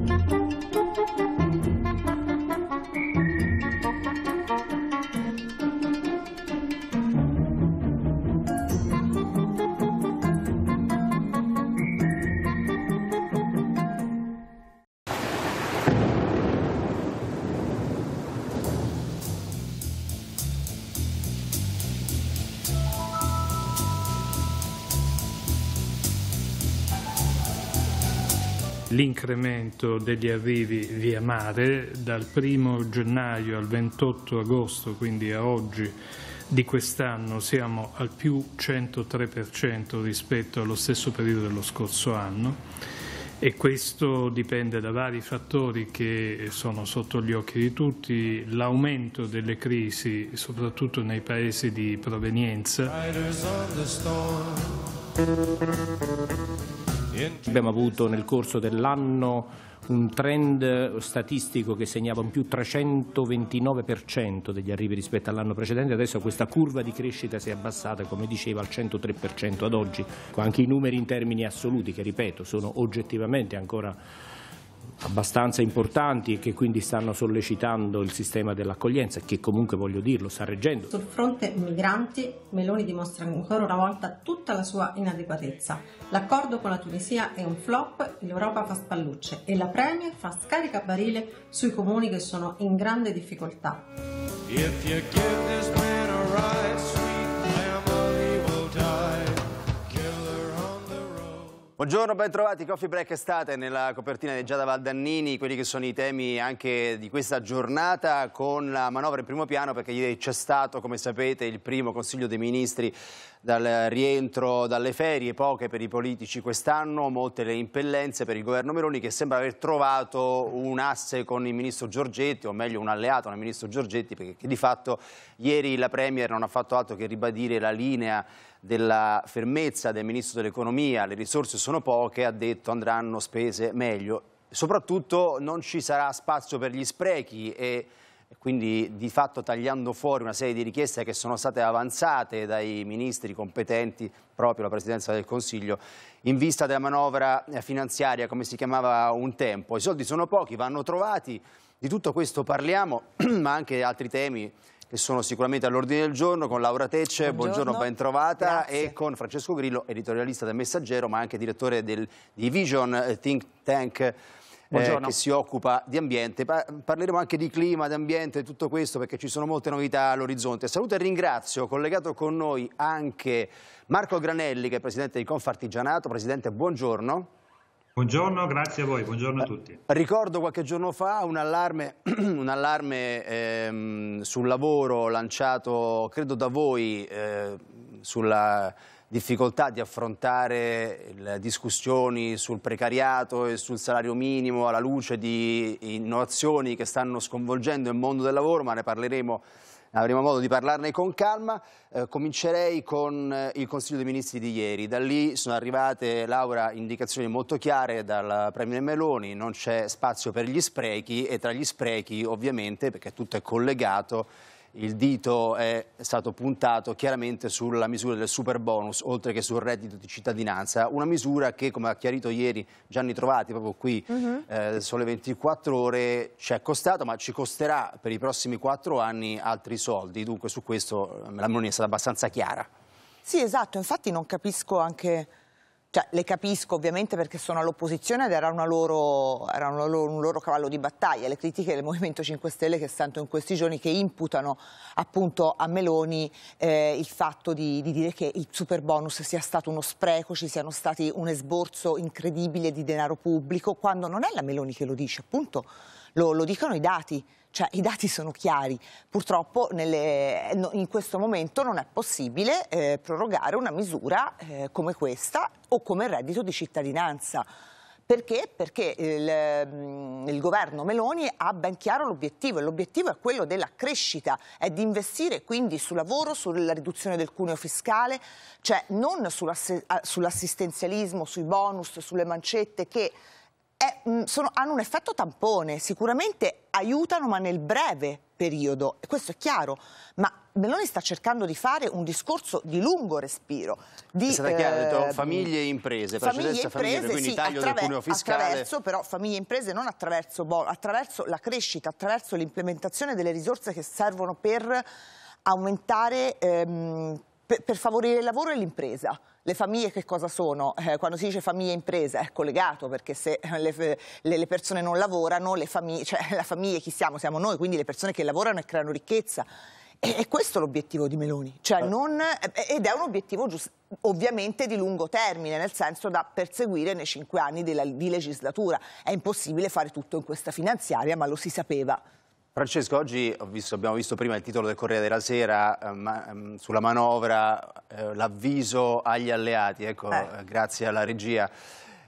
Thank you. l'incremento degli arrivi via mare dal 1 gennaio al 28 agosto, quindi a oggi di quest'anno siamo al più 103% rispetto allo stesso periodo dello scorso anno e questo dipende da vari fattori che sono sotto gli occhi di tutti, l'aumento delle crisi soprattutto nei paesi di provenienza. Abbiamo avuto nel corso dell'anno un trend statistico che segnava un più 329% degli arrivi rispetto all'anno precedente, adesso questa curva di crescita si è abbassata come diceva al 103% ad oggi, anche i numeri in termini assoluti che ripeto sono oggettivamente ancora abbastanza importanti e che quindi stanno sollecitando il sistema dell'accoglienza e che comunque, voglio dirlo, sta reggendo. Sul fronte migranti Meloni dimostra ancora una volta tutta la sua inadeguatezza. L'accordo con la Tunisia è un flop, l'Europa fa spallucce e la Premier fa scarica barile sui comuni che sono in grande difficoltà. If you give this man a right, Buongiorno, ben trovati. Coffee Break estate nella copertina di Giada Valdannini, quelli che sono i temi anche di questa giornata con la manovra in primo piano perché ieri c'è stato, come sapete, il primo Consiglio dei Ministri dal rientro dalle ferie, poche per i politici quest'anno, molte le impellenze per il governo Meloni che sembra aver trovato un asse con il ministro Giorgetti, o meglio un alleato con il ministro Giorgetti perché di fatto ieri la Premier non ha fatto altro che ribadire la linea della fermezza del Ministro dell'Economia, le risorse sono poche, ha detto andranno spese meglio. Soprattutto non ci sarà spazio per gli sprechi e quindi di fatto tagliando fuori una serie di richieste che sono state avanzate dai ministri competenti, proprio la Presidenza del Consiglio, in vista della manovra finanziaria, come si chiamava un tempo. I soldi sono pochi, vanno trovati, di tutto questo parliamo, ma anche altri temi che sono sicuramente all'ordine del giorno, con Laura Tecce, buongiorno, buongiorno ben trovata, e con Francesco Grillo, editorialista del Messaggero, ma anche direttore del, Division eh, Think Tank. Eh, che si occupa di ambiente. Pa parleremo anche di clima, di ambiente e tutto questo perché ci sono molte novità all'orizzonte. Saluto e ringrazio, collegato con noi anche Marco Granelli che è presidente di Confartigianato. Presidente, buongiorno. Buongiorno, grazie a voi, buongiorno a eh, tutti. Ricordo qualche giorno fa un allarme, un allarme ehm, sul lavoro lanciato, credo da voi, eh, sulla difficoltà di affrontare le discussioni sul precariato e sul salario minimo alla luce di innovazioni che stanno sconvolgendo il mondo del lavoro, ma ne parleremo avremo modo di parlarne con calma. Eh, comincerei con eh, il Consiglio dei Ministri di ieri. Da lì sono arrivate, Laura, indicazioni molto chiare dal Premier Meloni, non c'è spazio per gli sprechi e tra gli sprechi ovviamente, perché tutto è collegato, il dito è stato puntato chiaramente sulla misura del super bonus, oltre che sul reddito di cittadinanza, una misura che, come ha chiarito ieri Gianni Trovati, proprio qui, uh mhm. -huh. eh, sulle 24 ore ci è costato, ma ci costerà per i prossimi 4 anni altri soldi. Dunque su questo eh, la Meloni è stata abbastanza chiara. Sì, esatto, infatti non capisco anche cioè, le capisco ovviamente perché sono all'opposizione ed era, loro, era loro, un loro cavallo di battaglia, le critiche del Movimento 5 Stelle che sento in questi giorni che imputano appunto a Meloni eh, il fatto di, di, dire che il super bonus sia stato uno spreco, ci siano stati un esborso incredibile di denaro pubblico, quando non è la Meloni che lo dice, appunto lo, lo dicono i dati. Cioè, i dati sono chiari. Purtroppo nelle, eh, in questo momento non è possibile eh, prorogare una misura eh, come questa o come il reddito di cittadinanza. Perché? Perché il, mm, il, governo Meloni ha ben chiaro l'obiettivo e l'obiettivo è quello della crescita, è di investire quindi sul lavoro, sulla riduzione del cuneo fiscale, cioè non sull'assistenzialismo, sui bonus, sulle mancette che è, mm, sono, hanno un effetto tampone, sicuramente aiutano ma nel breve periodo, questo è chiaro, ma Meloni sta cercando di fare un discorso di lungo respiro. Di, è stata chiara, eh, detto, famiglie e imprese, famiglie e imprese, quindi sì, taglio del cuneo fiscale. Attraverso però famiglie e imprese, non attraverso, boh, attraverso la crescita, attraverso l'implementazione delle risorse che servono per aumentare ehm, per, per favorire il lavoro e l'impresa. Le famiglie che cosa sono? Eh, quando si dice famiglie e imprese è collegato perché se le, le, le persone non lavorano, le famiglie, cioè, la famiglia chi siamo? Siamo noi, quindi le persone che lavorano e creano ricchezza. E, e questo è l'obiettivo di Meloni, cioè, eh. non, eh, ed è un obiettivo ovviamente di lungo termine, nel senso da perseguire nei cinque anni della, di legislatura. È impossibile fare tutto in questa finanziaria, ma lo si sapeva. Francesco, oggi visto, abbiamo visto prima il titolo del Corriere della Sera eh, ma, mm, sulla manovra, eh, l'avviso agli alleati, ecco, eh. Eh, grazie alla regia.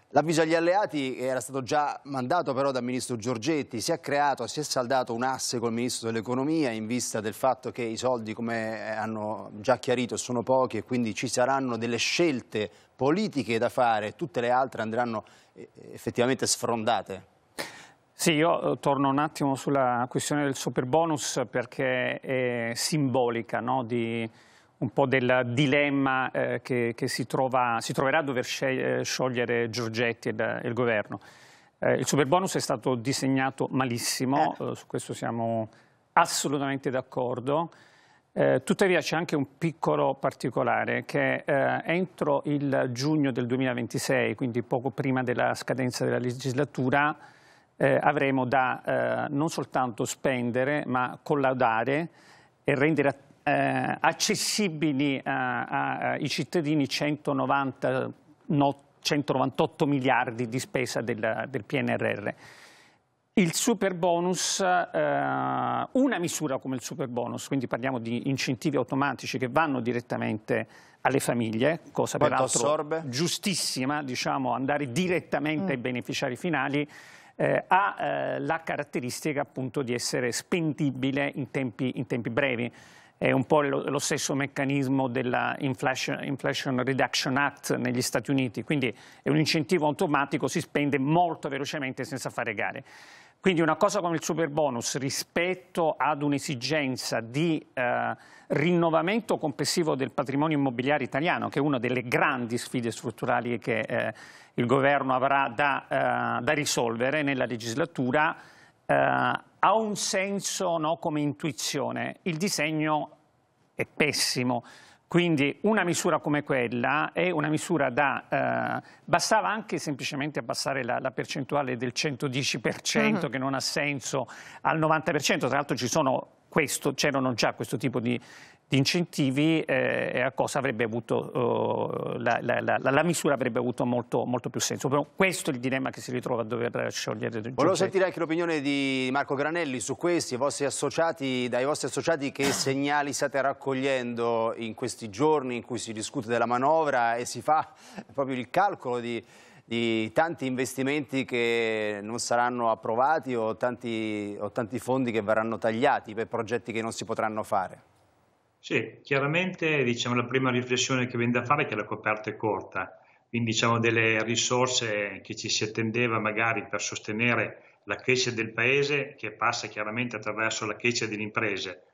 L'avviso agli alleati era stato già mandato però dal ministro Giorgetti, si è creato, si è saldato un asse col ministro dell'economia in vista del fatto che i soldi, come hanno già chiarito, sono pochi e quindi ci saranno delle scelte politiche da fare, tutte le altre andranno effettivamente sfrondate. Sì, io eh, torno un attimo sulla questione del super bonus perché è simbolica no? di un po' del dilemma eh, che, che si, trova, si, troverà a dover eh, sciogliere Giorgetti e il, il governo. Eh, il super bonus è stato disegnato malissimo, eh. eh su questo siamo assolutamente d'accordo. tuttavia c'è anche un piccolo particolare che entro il giugno del 2026, quindi poco prima della scadenza della legislatura, eh, avremo da eh, non soltanto spendere ma collaudare e rendere eh, accessibili eh, ai cittadini 190, no, 198 miliardi di spesa del, del PNRR. Il super bonus, eh, una misura come il super bonus, quindi parliamo di incentivi automatici che vanno direttamente alle famiglie, cosa Quanto peraltro assorbe? giustissima, diciamo, andare direttamente mm. ai beneficiari finali, eh, ha eh, la caratteristica appunto di essere spendibile in tempi, in tempi brevi. È un po' lo, lo stesso meccanismo dell'Inflation Inflation Reduction Act negli Stati Uniti, quindi è un incentivo automatico, si spende molto velocemente senza fare gare. Quindi una cosa come il super bonus rispetto ad un'esigenza di eh, rinnovamento complessivo del patrimonio immobiliare italiano, che è una delle grandi sfide strutturali che eh, il governo avrà da, eh, da, risolvere nella legislatura, eh, ha un senso no, come intuizione. Il disegno è pessimo. Quindi una misura come quella è una misura da... Eh, bastava anche semplicemente abbassare la, la percentuale del 110% uh -huh. che non ha senso al 90%, tra l'altro c'erano già questo tipo di, incentivi eh, e la cosa avrebbe avuto, eh, la, la, la, la, misura avrebbe avuto molto, molto più senso. Però questo è il dilemma che si ritrova a dover sciogliere. Volevo Giuseppe. sentire anche l'opinione di Marco Granelli su questi, vostri associati, dai vostri associati che segnali state raccogliendo in questi giorni in cui si discute della manovra e si fa proprio il calcolo di di tanti investimenti che non saranno approvati o tanti, o tanti fondi che verranno tagliati per progetti che non si potranno fare? Sì, chiaramente diciamo, la prima riflessione che viene da fare è che la coperta è corta, quindi diciamo, delle risorse che ci si attendeva magari per sostenere la crescita del paese che passa chiaramente attraverso la crescita delle imprese.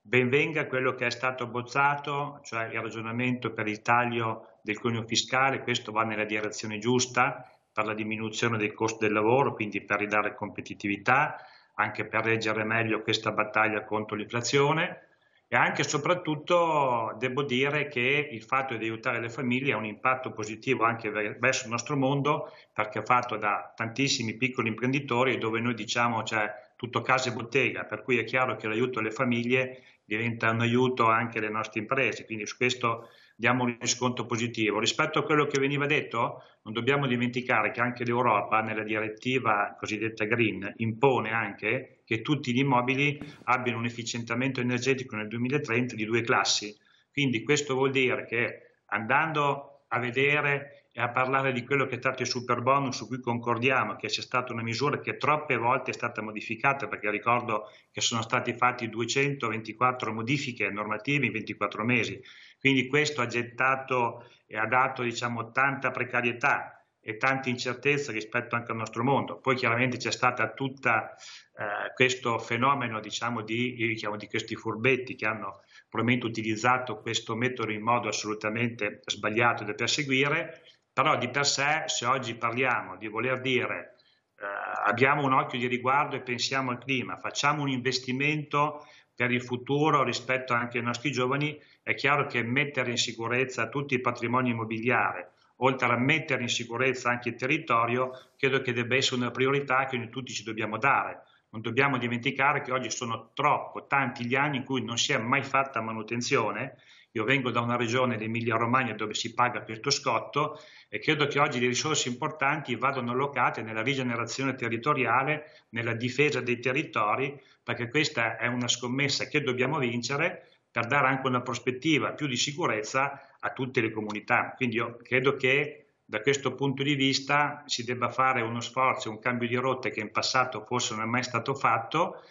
Benvenga quello che è stato bozzato, cioè il ragionamento per il taglio del cuneo fiscale, questo va nella direzione giusta per la diminuzione dei costi del lavoro, quindi per ridare competitività, anche per reggere meglio questa battaglia contro l'inflazione e anche e soprattutto devo dire che il fatto di aiutare le famiglie ha un impatto positivo anche verso il nostro mondo perché è fatto da tantissimi piccoli imprenditori dove noi diciamo c'è cioè, tutto casa e bottega, per cui è chiaro che l'aiuto alle famiglie diventa un aiuto anche alle nostre imprese, quindi su questo diamo un riscontro positivo. Rispetto a quello che veniva detto, non dobbiamo dimenticare che anche l'Europa nella direttiva cosiddetta green impone anche che tutti gli immobili abbiano un efficientamento energetico nel 2030 di due classi. Quindi questo vuol dire che andando a vedere e a parlare di quello che è stato il super bonus su cui concordiamo, che c'è stata una misura che troppe volte è stata modificata, perché ricordo che sono stati fatti 224 modifiche normative in 24 mesi, quindi questo ha gettato e ha dato diciamo, tanta precarietà e tanta incertezza rispetto anche al nostro mondo. Poi chiaramente c'è stato tutto eh, questo fenomeno diciamo, di, io di questi furbetti che hanno probabilmente utilizzato questo metodo in modo assolutamente sbagliato da perseguire, però di per sé, se oggi parliamo di voler dire eh, abbiamo un occhio di riguardo e pensiamo al clima, facciamo un investimento per il futuro rispetto anche ai nostri giovani, è chiaro che mettere in sicurezza tutti i patrimoni immobiliari, oltre a mettere in sicurezza anche il territorio, credo che debba essere una priorità che noi tutti ci dobbiamo dare. Non dobbiamo dimenticare che oggi sono troppo tanti gli anni in cui non si è mai fatta manutenzione io vengo da una regione, l'Emilia-Romagna, dove si paga piuttosto scotto e credo che oggi le risorse importanti vadano allocate nella rigenerazione territoriale, nella difesa dei territori, perché questa è una scommessa che dobbiamo vincere per dare anche una prospettiva più di sicurezza a tutte le comunità. Quindi io credo che da questo punto di vista si debba fare uno sforzo, un cambio di rotta che in passato forse non è mai stato fatto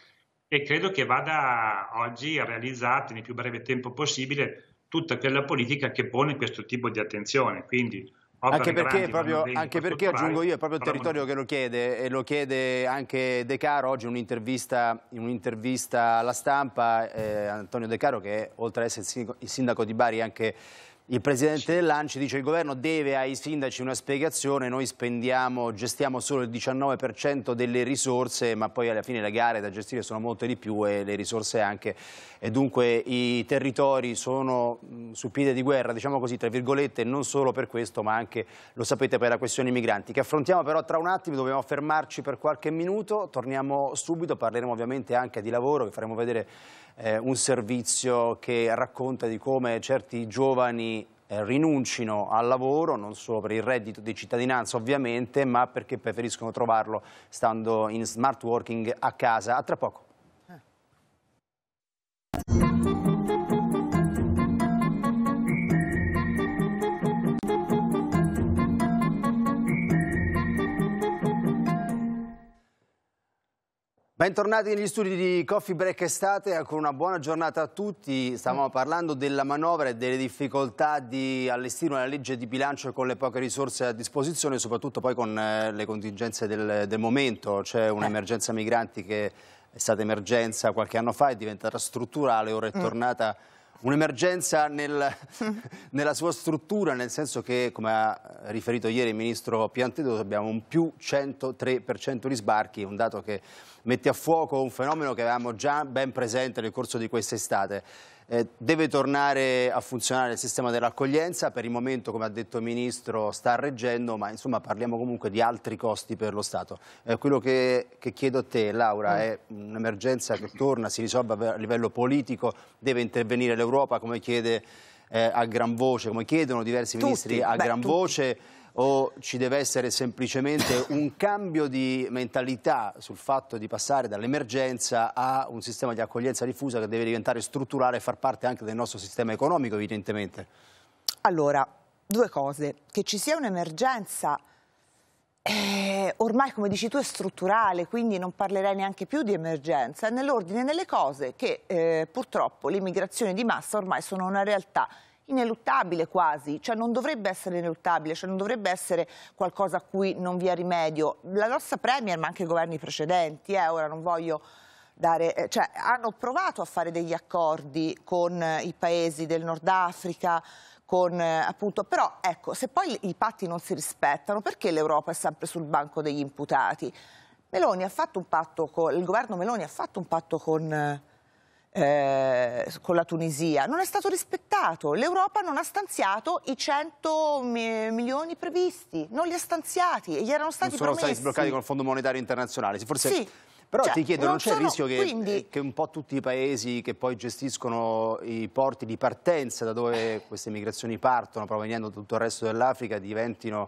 e credo che vada oggi realizzato nel più breve tempo possibile tutta quella politica che pone questo tipo di attenzione. Quindi, anche perché, grandi, proprio, anche perché aggiungo io, è proprio il territorio che lo chiede e lo chiede anche De Caro, oggi in un'intervista un alla stampa, eh, Antonio De Caro che oltre ad essere il sindaco di Bari è anche il presidente dell'Anci dice che il governo deve ai sindaci una spiegazione, noi spendiamo, gestiamo solo il 19% delle risorse, ma poi alla fine le gare da gestire sono molte di più e le risorse anche. E dunque i territori sono su piede di guerra, diciamo così, tra virgolette, non solo per questo, ma anche, lo sapete, per la questione migranti, che affrontiamo però tra un attimo, dobbiamo fermarci per qualche minuto, torniamo subito, parleremo ovviamente anche di lavoro, vi faremo vedere eh, un servizio che racconta di come certi giovani eh, rinuncino al lavoro, non solo per il reddito di cittadinanza ovviamente, ma perché preferiscono trovarlo stando in smart working a casa. A tra poco. Ah. Bentornati negli studi di Coffee Break Estate, ancora una buona giornata a tutti. Stavamo parlando della manovra e delle difficoltà di allestire una legge di bilancio con le poche risorse a disposizione, soprattutto poi con eh, le contingenze del, del momento. C'è eh. un'emergenza migranti che è stata emergenza qualche anno fa, è diventata strutturale, ora è mm. tornata... Mm un'emergenza nel, nella sua struttura, nel senso che, come ha riferito ieri il ministro Piantedoso, abbiamo un più 103% di sbarchi, un dato che mette a fuoco un fenomeno che avevamo già ben presente nel corso di quest'estate. Eh, deve tornare a funzionare il sistema dell'accoglienza, per il momento come ha detto il Ministro sta reggendo, ma insomma parliamo comunque di altri costi per lo Stato. Eh, quello che, che, chiedo a te Laura mm. è un'emergenza che torna, si risolve a livello politico, deve intervenire l'Europa come chiede eh, a gran voce, come chiedono diversi tutti, ministri a beh, gran tutti. voce o ci deve essere semplicemente un cambio di mentalità sul fatto di passare dall'emergenza a un sistema di accoglienza diffusa che deve diventare strutturale e far parte anche del nostro sistema economico evidentemente? Allora, due cose. Che ci sia un'emergenza eh, ormai come dici tu è strutturale, quindi non parlerei neanche più di emergenza, è nell'ordine delle cose che eh, purtroppo le immigrazioni di massa ormai sono una realtà ineluttabile quasi, cioè non dovrebbe essere ineluttabile, cioè non dovrebbe essere qualcosa a cui non vi è rimedio. La nostra Premier, ma anche i governi precedenti, eh, ora non voglio dare, eh, cioè, hanno provato a fare degli accordi con eh, i paesi del Nord Africa, con, eh, appunto, però ecco, se poi i patti non si rispettano, perché l'Europa è sempre sul banco degli imputati? Meloni ha fatto un patto con, il governo Meloni ha fatto un patto con eh, con la Tunisia, non è stato rispettato. L'Europa non ha stanziato i 100 mi milioni previsti, non li ha stanziati e gli erano stati non sono promessi. stati sbloccati il Fondo Monetario Internazionale, forse... Sì. Però cioè, ti chiedo, non, non c'è il rischio che, quindi... che, un po' tutti i paesi che poi gestiscono i porti di partenza da dove queste migrazioni partono, provenendo da tutto il resto dell'Africa, diventino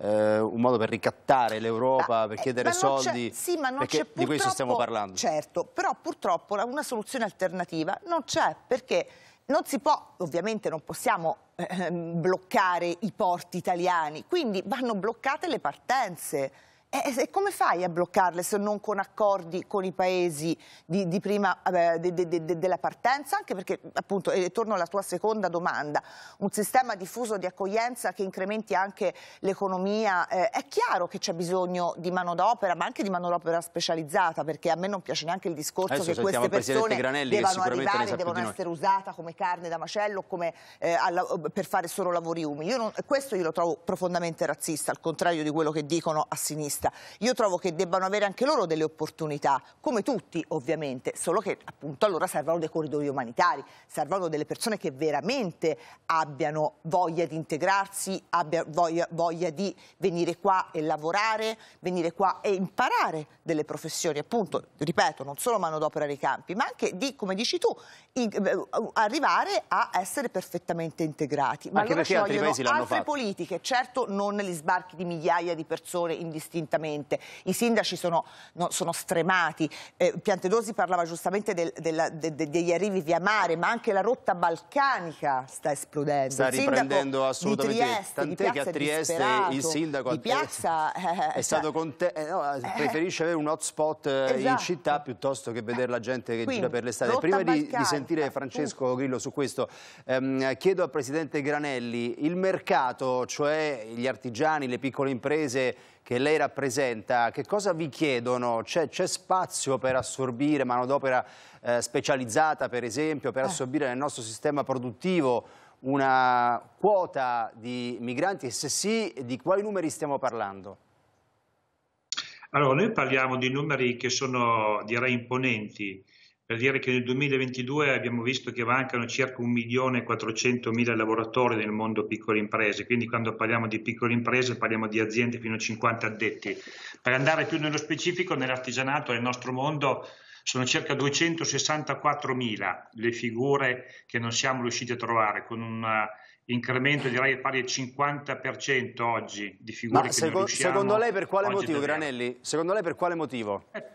eh, un modo per ricattare l'Europa, ah, per eh, chiedere eh, soldi, sì, ma non perché di questo stiamo parlando. Certo, però purtroppo una soluzione alternativa non c'è, perché non si può, ovviamente non possiamo eh, bloccare i porti italiani, quindi vanno bloccate le partenze. Eh, eh, e, come fai a bloccarle se non con accordi con i paesi di, di prima eh, de, de, de, della partenza? Anche perché, appunto, e torno alla tua seconda domanda, un sistema diffuso di accoglienza che incrementi anche l'economia, eh, è chiaro che c'è bisogno di manodopera, ma anche di manodopera specializzata, perché a me non piace neanche il discorso Adesso che queste persone devono arrivare, devono essere usate come carne da macello come, eh, alla, per fare solo lavori umili. Io non, questo io lo trovo profondamente razzista, al contrario di quello che dicono a sinistra vista. Io trovo che debbano avere anche loro delle opportunità, come tutti ovviamente, solo che appunto allora servono dei corridoi umanitari, servono delle persone che veramente abbiano voglia di integrarsi, abbiano voglia, voglia di venire qua e lavorare, venire qua e imparare delle professioni, appunto, ripeto, non solo manodopera dei campi, ma anche di, come dici tu, eh, arrivare a essere perfettamente integrati. Ma anche allora ci vogliono altre fatto. politiche, certo non gli sbarchi di migliaia di persone indistintamente convintamente. I sindaci sono, no, sono stremati. Eh, Piantedosi parlava giustamente del, della, de, de, degli arrivi via mare, ma anche la rotta balcanica sta esplodendo. Sta riprendendo assolutamente. Trieste, Tant'è che a Trieste il sindaco di piazza, eh, è cioè stato cioè, eh, no, eh. preferisce avere un hotspot eh, esatto. in città piuttosto che vedere la gente che Quindi, gira per l'estate. Prima di, di, sentire eh. Francesco Grillo su questo, ehm, chiedo al Presidente Granelli, il mercato, cioè gli artigiani, le piccole imprese che lei rappresenta, rappresenta, che cosa vi chiedono? C'è, spazio per assorbire manodopera eh, specializzata, per esempio, per eh. assorbire nel nostro sistema produttivo una quota di migranti? E se sì, di quali numeri stiamo parlando? Allora, noi parliamo di numeri che sono, direi, imponenti per dire che nel 2022 abbiamo visto che mancano circa 1.400.000 lavoratori nel mondo piccole imprese, quindi quando parliamo di piccole imprese parliamo di aziende fino a 50 addetti. Per andare più nello specifico, nell'artigianato, nel nostro mondo, sono circa 264.000 le figure che non siamo riusciti a trovare, con un eh, incremento direi pari al 50% oggi di figure Ma che seco- non riusciamo Secondo lei per quale motivo, Granelli? Secondo lei per quale motivo? Eh,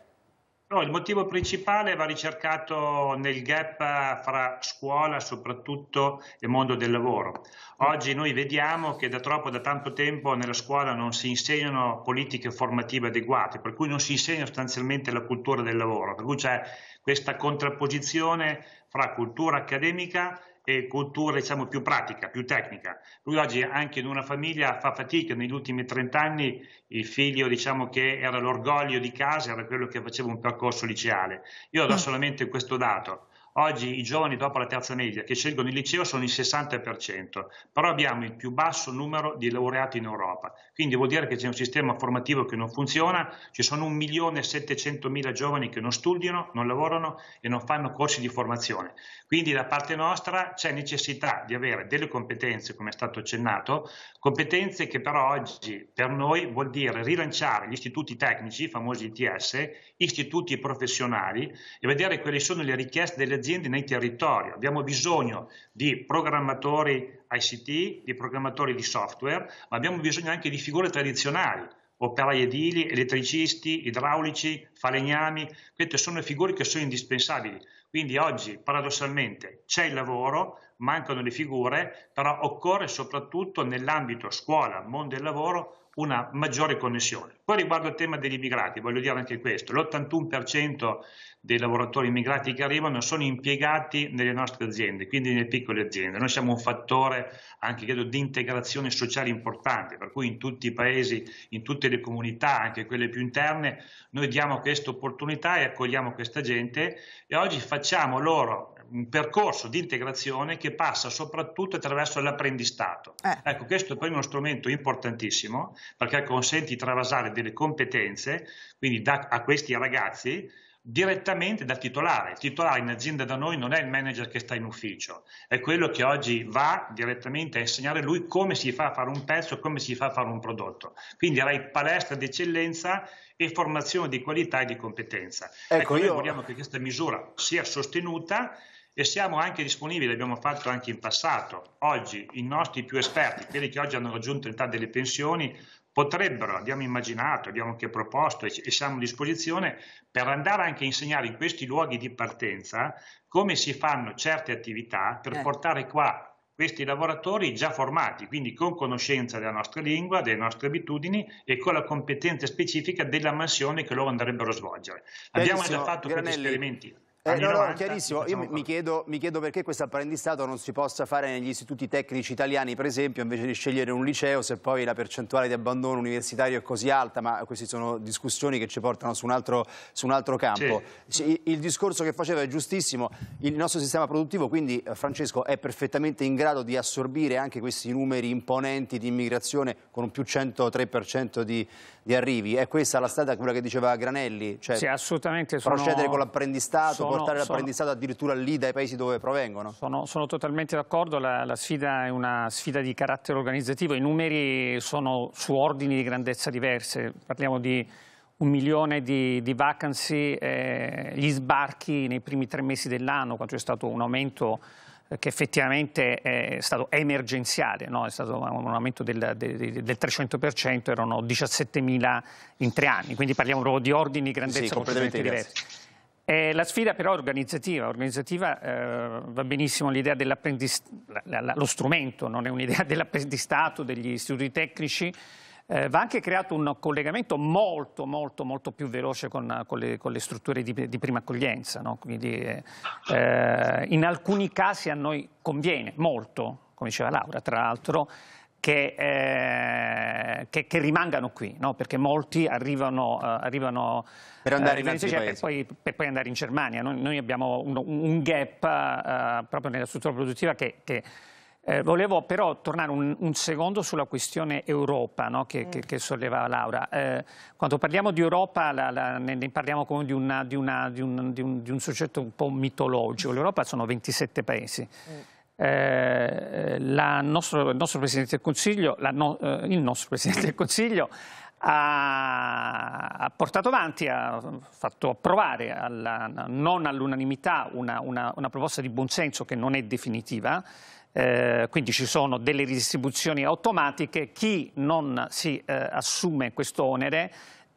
No, il motivo principale va ricercato nel gap fra scuola soprattutto e mondo del lavoro. Oggi noi vediamo che da troppo, da tanto tempo nella scuola non si insegnano politiche formative adeguate, per cui non si insegna sostanzialmente la cultura del lavoro, per cui c'è questa contrapposizione fra cultura accademica e cultura diciamo, più pratica, più tecnica. Lui oggi anche in una famiglia fa fatica, negli ultimi 30 anni il figlio diciamo, che era l'orgoglio di casa era quello che faceva un percorso liceale. Io do mm. solamente questo dato, Oggi i giovani dopo la terza media che scelgono il liceo sono il 60%, però abbiamo il più basso numero di laureati in Europa. Quindi vuol dire che c'è un sistema formativo che non funziona, ci sono 1.700.000 giovani che non studiano, non lavorano e non fanno corsi di formazione. Quindi da parte nostra c'è necessità di avere delle competenze, come è stato accennato, competenze che però oggi per noi vuol dire rilanciare gli istituti tecnici, i famosi ITS, istituti professionali e vedere quali sono le richieste delle aziende nei territori. Abbiamo bisogno di programmatori ICT, di programmatori di software, ma abbiamo bisogno anche di figure tradizionali, operai edili, elettricisti, idraulici, falegnami, queste sono figure che sono indispensabili. Quindi oggi, paradossalmente, c'è il lavoro, mancano le figure, però occorre soprattutto nell'ambito scuola, mondo del lavoro, una maggiore connessione. Poi riguardo al tema degli immigrati, voglio dire anche questo, l'81% dei lavoratori immigrati che arrivano sono impiegati nelle nostre aziende, quindi nelle piccole aziende. Noi siamo un fattore anche credo, di integrazione sociale importante, per cui in tutti i paesi, in tutte le comunità, anche quelle più interne, noi diamo questa opportunità e accogliamo questa gente e oggi facciamo loro un percorso di integrazione che passa soprattutto attraverso l'apprendistato. Eh. Ecco, questo è poi uno strumento importantissimo perché consente di travasare delle competenze, quindi da, a questi ragazzi, direttamente dal titolare. Il titolare in azienda da noi non è il manager che sta in ufficio, è quello che oggi va direttamente a insegnare lui come si fa a fare un pezzo, come si fa a fare un prodotto. Quindi avrai palestra d'eccellenza e formazione di qualità e di competenza. Ecco, ecco noi vogliamo che questa misura sia sostenuta e siamo anche disponibili, abbiamo fatto anche in passato, oggi i nostri più esperti, quelli che oggi hanno raggiunto l'età delle pensioni, potrebbero, abbiamo immaginato, abbiamo anche proposto e siamo a disposizione per andare anche a insegnare in questi luoghi di partenza come si fanno certe attività per eh. portare qua questi lavoratori già formati, quindi con conoscenza della nostra lingua, delle nostre abitudini e con la competenza specifica della mansione che loro andrebbero a svolgere. Bellissimo. Abbiamo già fatto Granelli. questi esperimenti. Eh, no, 90, no, chiarissimo. Io mi chiedo, mi chiedo, perché questo apprendistato non si possa fare negli istituti tecnici italiani, per esempio, invece di scegliere un liceo, se poi la percentuale di abbandono universitario è così alta, ma queste sono discussioni che ci portano su un altro, su un altro campo. Il, il discorso che faceva è giustissimo. Il nostro sistema produttivo, quindi, eh, Francesco, è perfettamente in grado di assorbire anche questi numeri imponenti di immigrazione con un più 103% di, di, arrivi. È questa la strada, quella che diceva Granelli? Cioè, sì, assolutamente. Sono... Procedere con l'apprendistato portare l'apprendistato addirittura lì dai paesi dove provengono. Sono, sono totalmente d'accordo, la, la, sfida è una sfida di carattere organizzativo, i numeri sono su ordini di grandezza diverse, parliamo di un milione di, di vacancy, eh, gli sbarchi nei primi tre mesi dell'anno, quando c'è stato un aumento eh, che effettivamente è stato emergenziale, no? è stato un aumento del, del, del 300%, erano 17.000 in tre anni, quindi parliamo proprio di ordini di grandezza sì, completamente diversi. Eh, la sfida però è organizzativa, organizzativa eh, va benissimo l'idea dell'apprendistato, lo strumento non è un'idea dell'apprendistato, degli istituti tecnici, eh, va anche creato un collegamento molto, molto, molto più veloce con, con, le, con le, strutture di, di prima accoglienza. No? Quindi, eh, eh in alcuni casi a noi conviene molto, come diceva Laura, tra l'altro, che, eh, che, che, rimangano qui, no? perché molti arrivano, uh, arrivano per, andare uh, eh, per, poi, per, poi, andare in Germania. Noi, noi abbiamo un, un gap uh, proprio nella struttura produttiva che, che eh, volevo però tornare un, un, secondo sulla questione Europa no? che, mm. che, che, sollevava Laura. Eh, quando parliamo di Europa la, la, ne, ne, parliamo come di, una, di, una, di, un, di un, un, soggetto un po' mitologico. L'Europa sono 27 paesi. Mm eh, eh nostro, il nostro Presidente del Consiglio, no, eh, il nostro Presidente del Consiglio ha, ha, portato avanti, ha fatto approvare alla, non all'unanimità una, una, una, proposta di buonsenso che non è definitiva, eh, quindi ci sono delle ridistribuzioni automatiche, chi non si eh, assume questo onere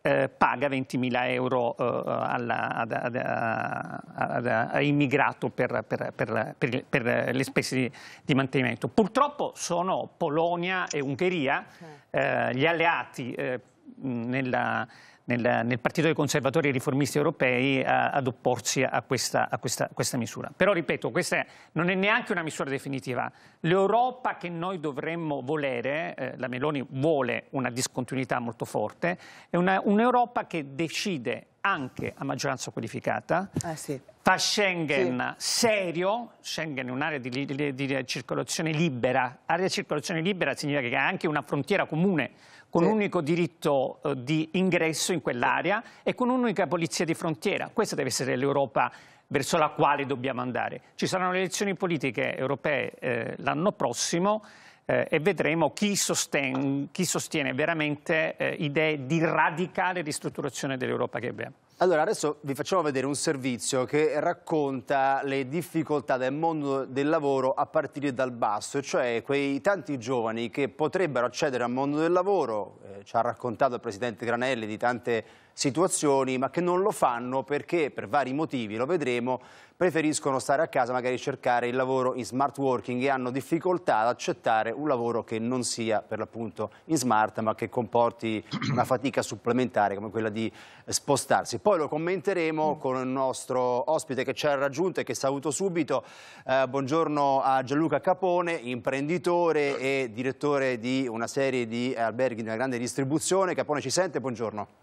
eh, paga 20.000 euro eh, alla, ad, ad, ad, a immigrato per, per, per, per, le spese di, di, mantenimento. Purtroppo sono Polonia e Ungheria certo. eh, gli alleati eh, nella nel, nel, partito dei conservatori e riformisti europei a, eh, ad opporsi a questa, a, questa, a questa, misura. Però ripeto, questa non è neanche una misura definitiva. L'Europa che noi dovremmo volere, eh, la Meloni vuole una discontinuità molto forte, è un'Europa che decide anche a maggioranza qualificata, ah, sì. fa Schengen sì. serio, Schengen è un'area di, di, di circolazione libera, area di circolazione libera significa che ha anche una frontiera comune con un unico diritto eh, di ingresso in quell'area e con un'unica polizia di frontiera. Questa deve essere l'Europa verso la quale dobbiamo andare. Ci saranno le elezioni politiche europee eh, l'anno prossimo eh, e vedremo chi, sostiene, chi sostiene veramente eh, idee di radicale ristrutturazione dell'Europa che abbiamo. Allora, adesso vi facciamo vedere un servizio che racconta le difficoltà del mondo del lavoro a partire dal basso, cioè quei tanti giovani che potrebbero accedere al mondo del lavoro, eh, ci ha raccontato il Presidente Granelli di tante situazioni, ma che non lo fanno perché per vari motivi, lo vedremo, preferiscono stare a casa, magari cercare il lavoro in smart working e hanno difficoltà ad accettare un lavoro che non sia per l'appunto in smart, ma che comporti una fatica supplementare come quella di spostarsi. Poi lo commenteremo mm. con il nostro ospite che ci ha raggiunto e che saluto subito. Eh, buongiorno a Gianluca Capone, imprenditore e direttore di una serie di alberghi di una grande distribuzione. Capone ci sente? Buongiorno.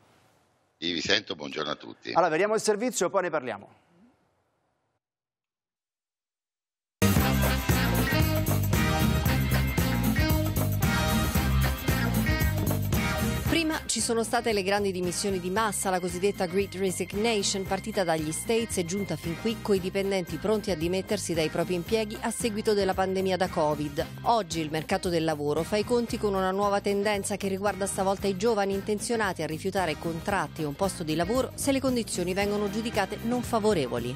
Io vi sento, buongiorno a tutti. Allora, vediamo il servizio e poi ne parliamo. ci sono state le grandi dimissioni di massa, la cosiddetta Great Resignation, partita dagli States e giunta fin qui coi dipendenti pronti a dimettersi dai propri impieghi a seguito della pandemia da Covid. Oggi il mercato del lavoro fa i conti con una nuova tendenza che riguarda stavolta i giovani intenzionati a rifiutare contratti o un posto di lavoro se le condizioni vengono giudicate non favorevoli.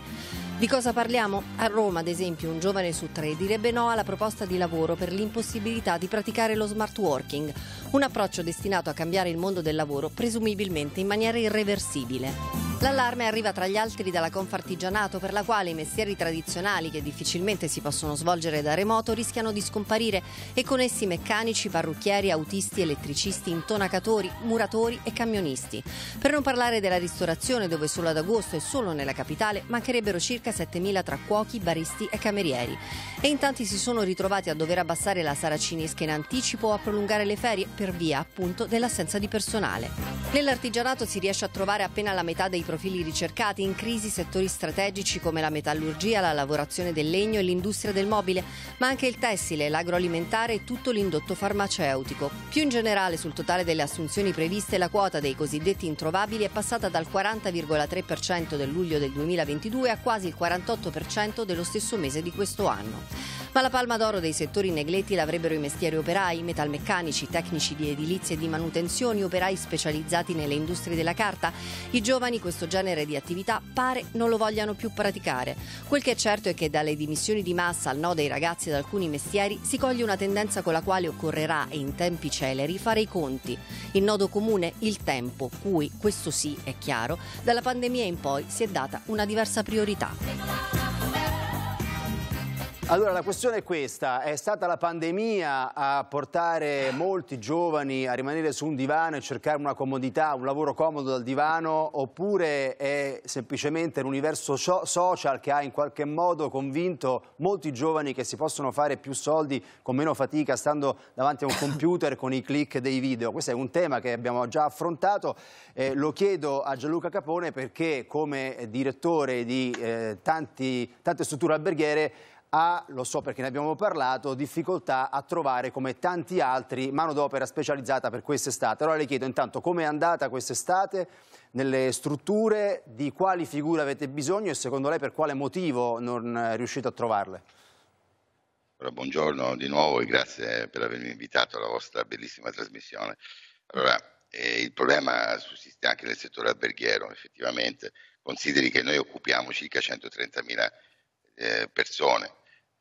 Di cosa parliamo? A Roma, ad esempio, un giovane su tre direbbe no alla proposta di lavoro per l'impossibilità di praticare lo smart working, un approccio destinato a cambiare il mondo del lavoro presumibilmente in maniera irreversibile. L'allarme arriva tra gli altri dalla Confartigianato, per la quale i mestieri tradizionali che difficilmente si possono svolgere da remoto rischiano di scomparire e con essi meccanici, parrucchieri, autisti, elettricisti, intonacatori, muratori e camionisti. Per non parlare della ristorazione, dove solo ad agosto e solo nella capitale mancherebbero circa circa 7.000 tra cuochi, baristi e camerieri. E in tanti si sono ritrovati a dover abbassare la sala cinesca in anticipo o a prolungare le ferie per via appunto dell'assenza di personale. Nell'artigianato si riesce a trovare appena la metà dei profili ricercati in crisi settori strategici come la metallurgia, la lavorazione del legno e l'industria del mobile, ma anche il tessile, l'agroalimentare e tutto l'indotto farmaceutico. Più in generale sul totale delle assunzioni previste la quota dei cosiddetti introvabili è passata dal 40,3% del luglio del 2022 a quasi il il 48% dello stesso mese di questo anno. Ma la palma d'oro dei settori negletti l'avrebbero i mestieri operai, metalmeccanici, tecnici di edilizia e di manutenzione, operai specializzati nelle industrie della carta. I giovani questo genere di attività pare non lo vogliano più praticare. Quel che è certo è che dalle dimissioni di massa al no dei ragazzi ad alcuni mestieri si coglie una tendenza con la quale occorrerà, e in tempi celeri, fare i conti. Il nodo comune, il tempo, cui, questo sì è chiaro, dalla pandemia in poi si è data una diversa priorità. Allora la questione è questa, è stata la pandemia a portare molti giovani a rimanere su un divano e cercare una comodità, un lavoro comodo dal divano oppure è semplicemente l'universo social che ha in qualche modo convinto molti giovani che si possono fare più soldi con meno fatica stando davanti a un computer con i click dei video? Questo è un tema che abbiamo già affrontato, eh, lo chiedo a Gianluca Capone perché come direttore di eh, tanti, tante strutture alberghiere ha, lo so perché ne abbiamo parlato, difficoltà a trovare come tanti altri manodopera specializzata per quest'estate. Allora le chiedo intanto come è andata quest'estate nelle strutture, di quali figure avete bisogno e secondo lei per quale motivo non eh, riuscite a trovarle? buongiorno di nuovo e grazie per avermi invitato alla vostra bellissima trasmissione. Allora, eh, il problema sussiste anche nel settore alberghiero, effettivamente. Consideri che noi occupiamo circa 130.000 eh, persone,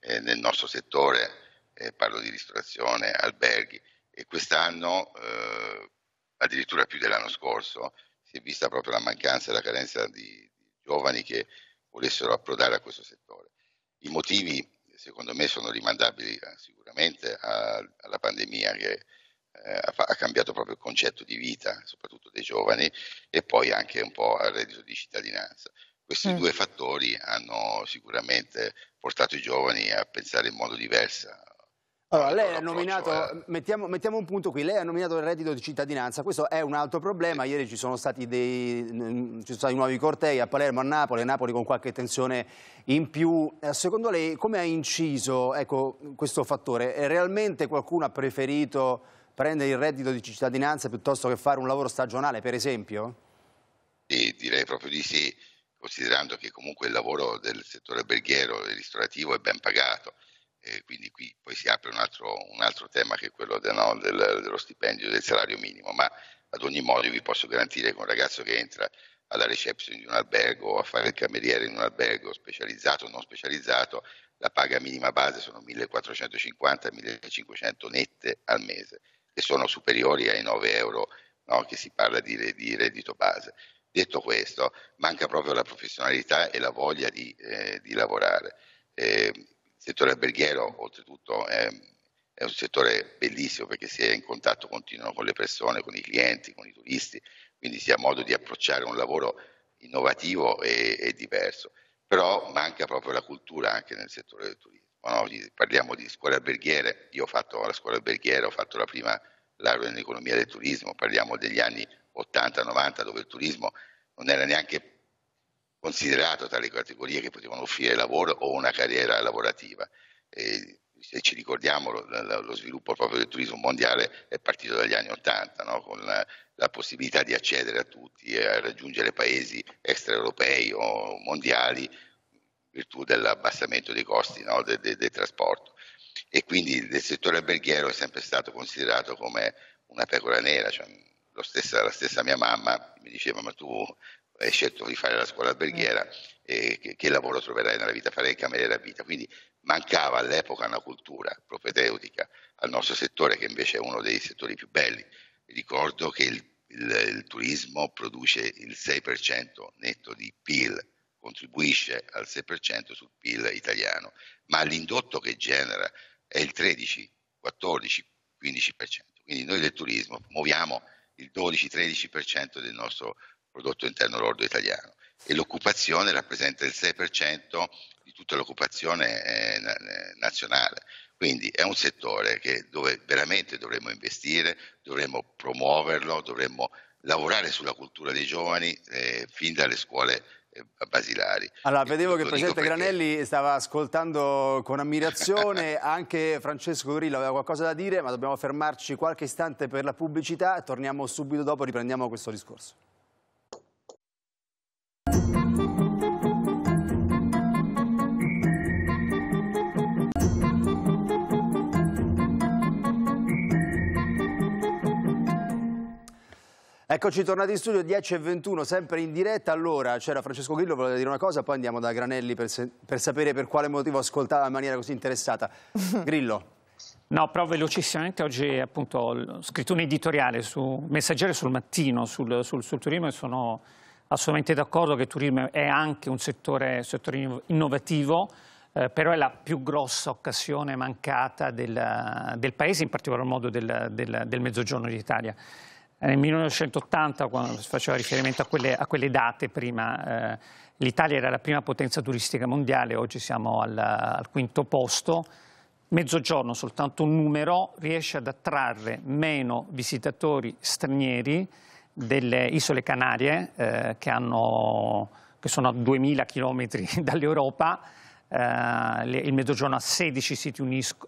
eh, nel nostro settore, eh, parlo di ristorazione, alberghi, e quest'anno, eh, addirittura più dell'anno scorso, si è vista proprio la mancanza e la carenza di, di, giovani che volessero approdare a questo settore. I motivi, secondo me, sono rimandabili eh, sicuramente a, alla pandemia che eh, ha, cambiato proprio il concetto di vita, soprattutto dei giovani, e poi anche un po' al reddito di cittadinanza. Questi mm. due fattori hanno sicuramente portato i giovani a pensare in modo diverso. Allora, lei ha nominato, a... mettiamo, mettiamo, un punto qui, lei ha nominato il reddito di cittadinanza, questo è un altro problema, ieri ci sono stati, dei, ci sono stati nuovi cortei a Palermo, a Napoli, a Napoli con qualche tensione in più, eh, secondo lei come ha inciso ecco, questo fattore? Eh, realmente qualcuno ha preferito prendere il reddito di cittadinanza piuttosto che fare un lavoro stagionale per esempio? Sì, direi proprio di sì considerando che comunque il lavoro del settore alberghiero e ristorativo è ben pagato. E quindi qui poi si apre un altro, un altro tema che è quello de, no, del, dello stipendio, del salario minimo, ma ad ogni modo vi posso garantire che un ragazzo che entra alla reception di un albergo o a fare il cameriere in un albergo specializzato o non specializzato, la paga minima base sono 1450-1500 nette al mese, che sono superiori ai 9 euro no, che si parla di, di reddito base. Detto questo, manca proprio la professionalità e la voglia di, eh, di lavorare. Eh, il settore alberghiero, oltretutto, è, è, un settore bellissimo perché si è in contatto continuo con le persone, con i clienti, con i turisti, quindi si ha modo di approcciare un lavoro innovativo e, e diverso. Però manca proprio la cultura anche nel settore del turismo. No, parliamo di scuole alberghiere, io ho fatto la scuola alberghiera, ho fatto la prima laurea in economia del turismo, parliamo degli anni 80-90 dove il turismo non era neanche considerato tra le categorie che potevano offrire lavoro o una carriera lavorativa. E se ci ricordiamo lo, lo, sviluppo proprio del turismo mondiale è partito dagli anni 80, no? con la, la, possibilità di accedere a tutti e a raggiungere paesi extraeuropei o mondiali in virtù dell'abbassamento dei costi no? del de, de trasporto. E quindi il settore alberghiero è sempre stato considerato come una pecora nera, cioè stessa, la stessa mia mamma mi diceva ma tu hai scelto di fare la scuola alberghiera, eh, che, che, lavoro troverai nella vita? Farei il cameriere a vita. Quindi mancava all'epoca una cultura propedeutica al nostro settore, che invece è uno dei settori più belli. Ricordo che il, il, il turismo produce il 6% netto di PIL, contribuisce al 6% sul PIL italiano, ma l'indotto che genera è il 13, 14, 15%. Quindi noi del turismo muoviamo il 12-13% del nostro prodotto interno lordo italiano e l'occupazione rappresenta il 6% di tutta l'occupazione eh, nazionale. Quindi è un settore che, dove veramente dovremmo investire, dovremmo promuoverlo, dovremmo lavorare sulla cultura dei giovani eh, fin dalle scuole basilari. Allora, vedevo che il Presidente Granelli stava ascoltando con ammirazione, anche Francesco Grillo aveva qualcosa da dire, ma dobbiamo fermarci qualche istante per la pubblicità, torniamo subito dopo, riprendiamo questo discorso. Eccoci tornati in studio 10 e 21, sempre in diretta. Allora c'era Francesco Grillo, voleva dire una cosa, poi andiamo da Granelli per, se, per sapere per quale motivo ascoltava in maniera così interessata. Grillo. No, però velocissimamente oggi appunto, ho scritto un editoriale su Messaggero sul mattino sul, sul, sul turismo e sono assolutamente d'accordo che il turismo è anche un settore, settore innovativo, eh, però è la più grossa occasione mancata del, del Paese, in particolar modo del, del, del Mezzogiorno d'Italia nel 1980, quando si faceva riferimento a quelle, a quelle date prima, eh, l'Italia era la prima potenza turistica mondiale, oggi siamo al, al quinto posto. Mezzogiorno, soltanto un numero, riesce ad attrarre meno visitatori stranieri delle isole Canarie, eh, che, hanno, che sono a 2000 km dall'Europa, eh, il Mezzogiorno ha 16 siti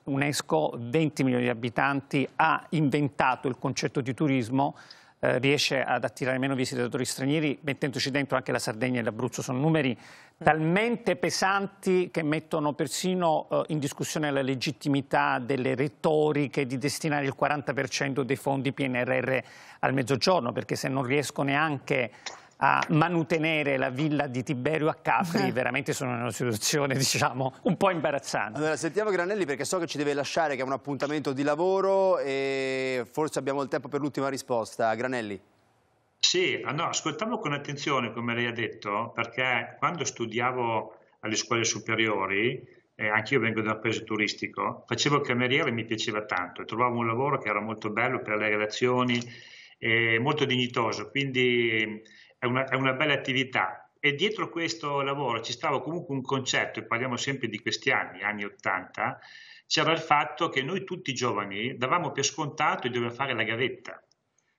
UNESCO, 20 milioni di abitanti, ha inventato il concetto di turismo, eh, riesce ad attirare meno visitatori stranieri, mettendoci dentro anche la Sardegna e l'Abruzzo. Sono numeri talmente pesanti che mettono persino eh, in discussione la legittimità delle retoriche di destinare il 40% dei fondi PNRR al Mezzogiorno, perché se non riesco neanche a manutenere la villa di Tiberio a Capri, eh. veramente sono in una situazione diciamo un po' imbarazzante. Allora sentiamo Granelli perché so che ci deve lasciare, che è un appuntamento di lavoro e forse abbiamo il tempo per l'ultima risposta. Granelli. Sì, no, ascoltavo con attenzione come lei ha detto, perché quando studiavo alle scuole superiori, eh, anch'io vengo da un paese turistico, facevo cameriere e mi piaceva tanto, trovavo un lavoro che era molto bello per le relazioni, eh, molto dignitoso, quindi è una, è una bella attività e dietro questo lavoro ci stava comunque un concetto, e parliamo sempre di questi anni, anni 80, c'era il fatto che noi tutti giovani davamo per scontato di dover fare la gavetta.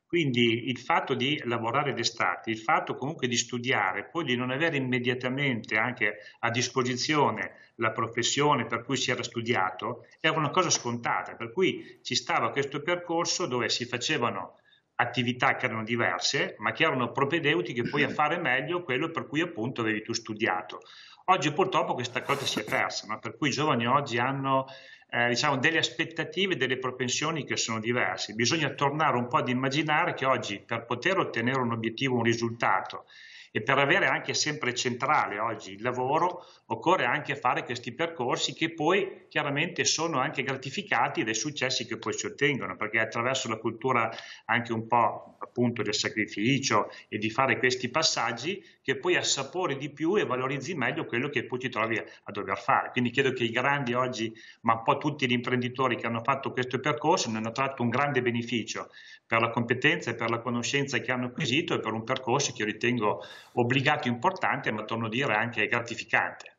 Quindi il fatto di lavorare d'estate, il fatto comunque di studiare, poi di non avere immediatamente anche a disposizione la professione per cui si era studiato, era una cosa scontata, per cui ci stava questo percorso dove si facevano attività che erano diverse, ma che erano propedeutiche poi a mm-hmm. fare meglio quello per cui appunto avevi tu studiato. Oggi purtroppo questa cosa si è persa, no? per cui i giovani oggi hanno eh, diciamo, delle aspettative, delle propensioni che sono diverse. Bisogna tornare un po' ad immaginare che oggi per poter ottenere un obiettivo, un risultato, e per avere anche sempre centrale oggi il lavoro occorre anche fare questi percorsi che poi chiaramente sono anche gratificati dai successi che poi si ottengono perché attraverso la cultura anche un po' appunto del sacrificio e di fare questi passaggi che poi assapori di più e valorizzi meglio quello che poi ti trovi a, dover fare. Quindi credo che i grandi oggi, ma un po' tutti gli imprenditori che hanno fatto questo percorso, ne hanno tratto un grande beneficio per la competenza e per la conoscenza che hanno acquisito e per un percorso che io ritengo obbligato, importante, ma torno a dire anche gratificante.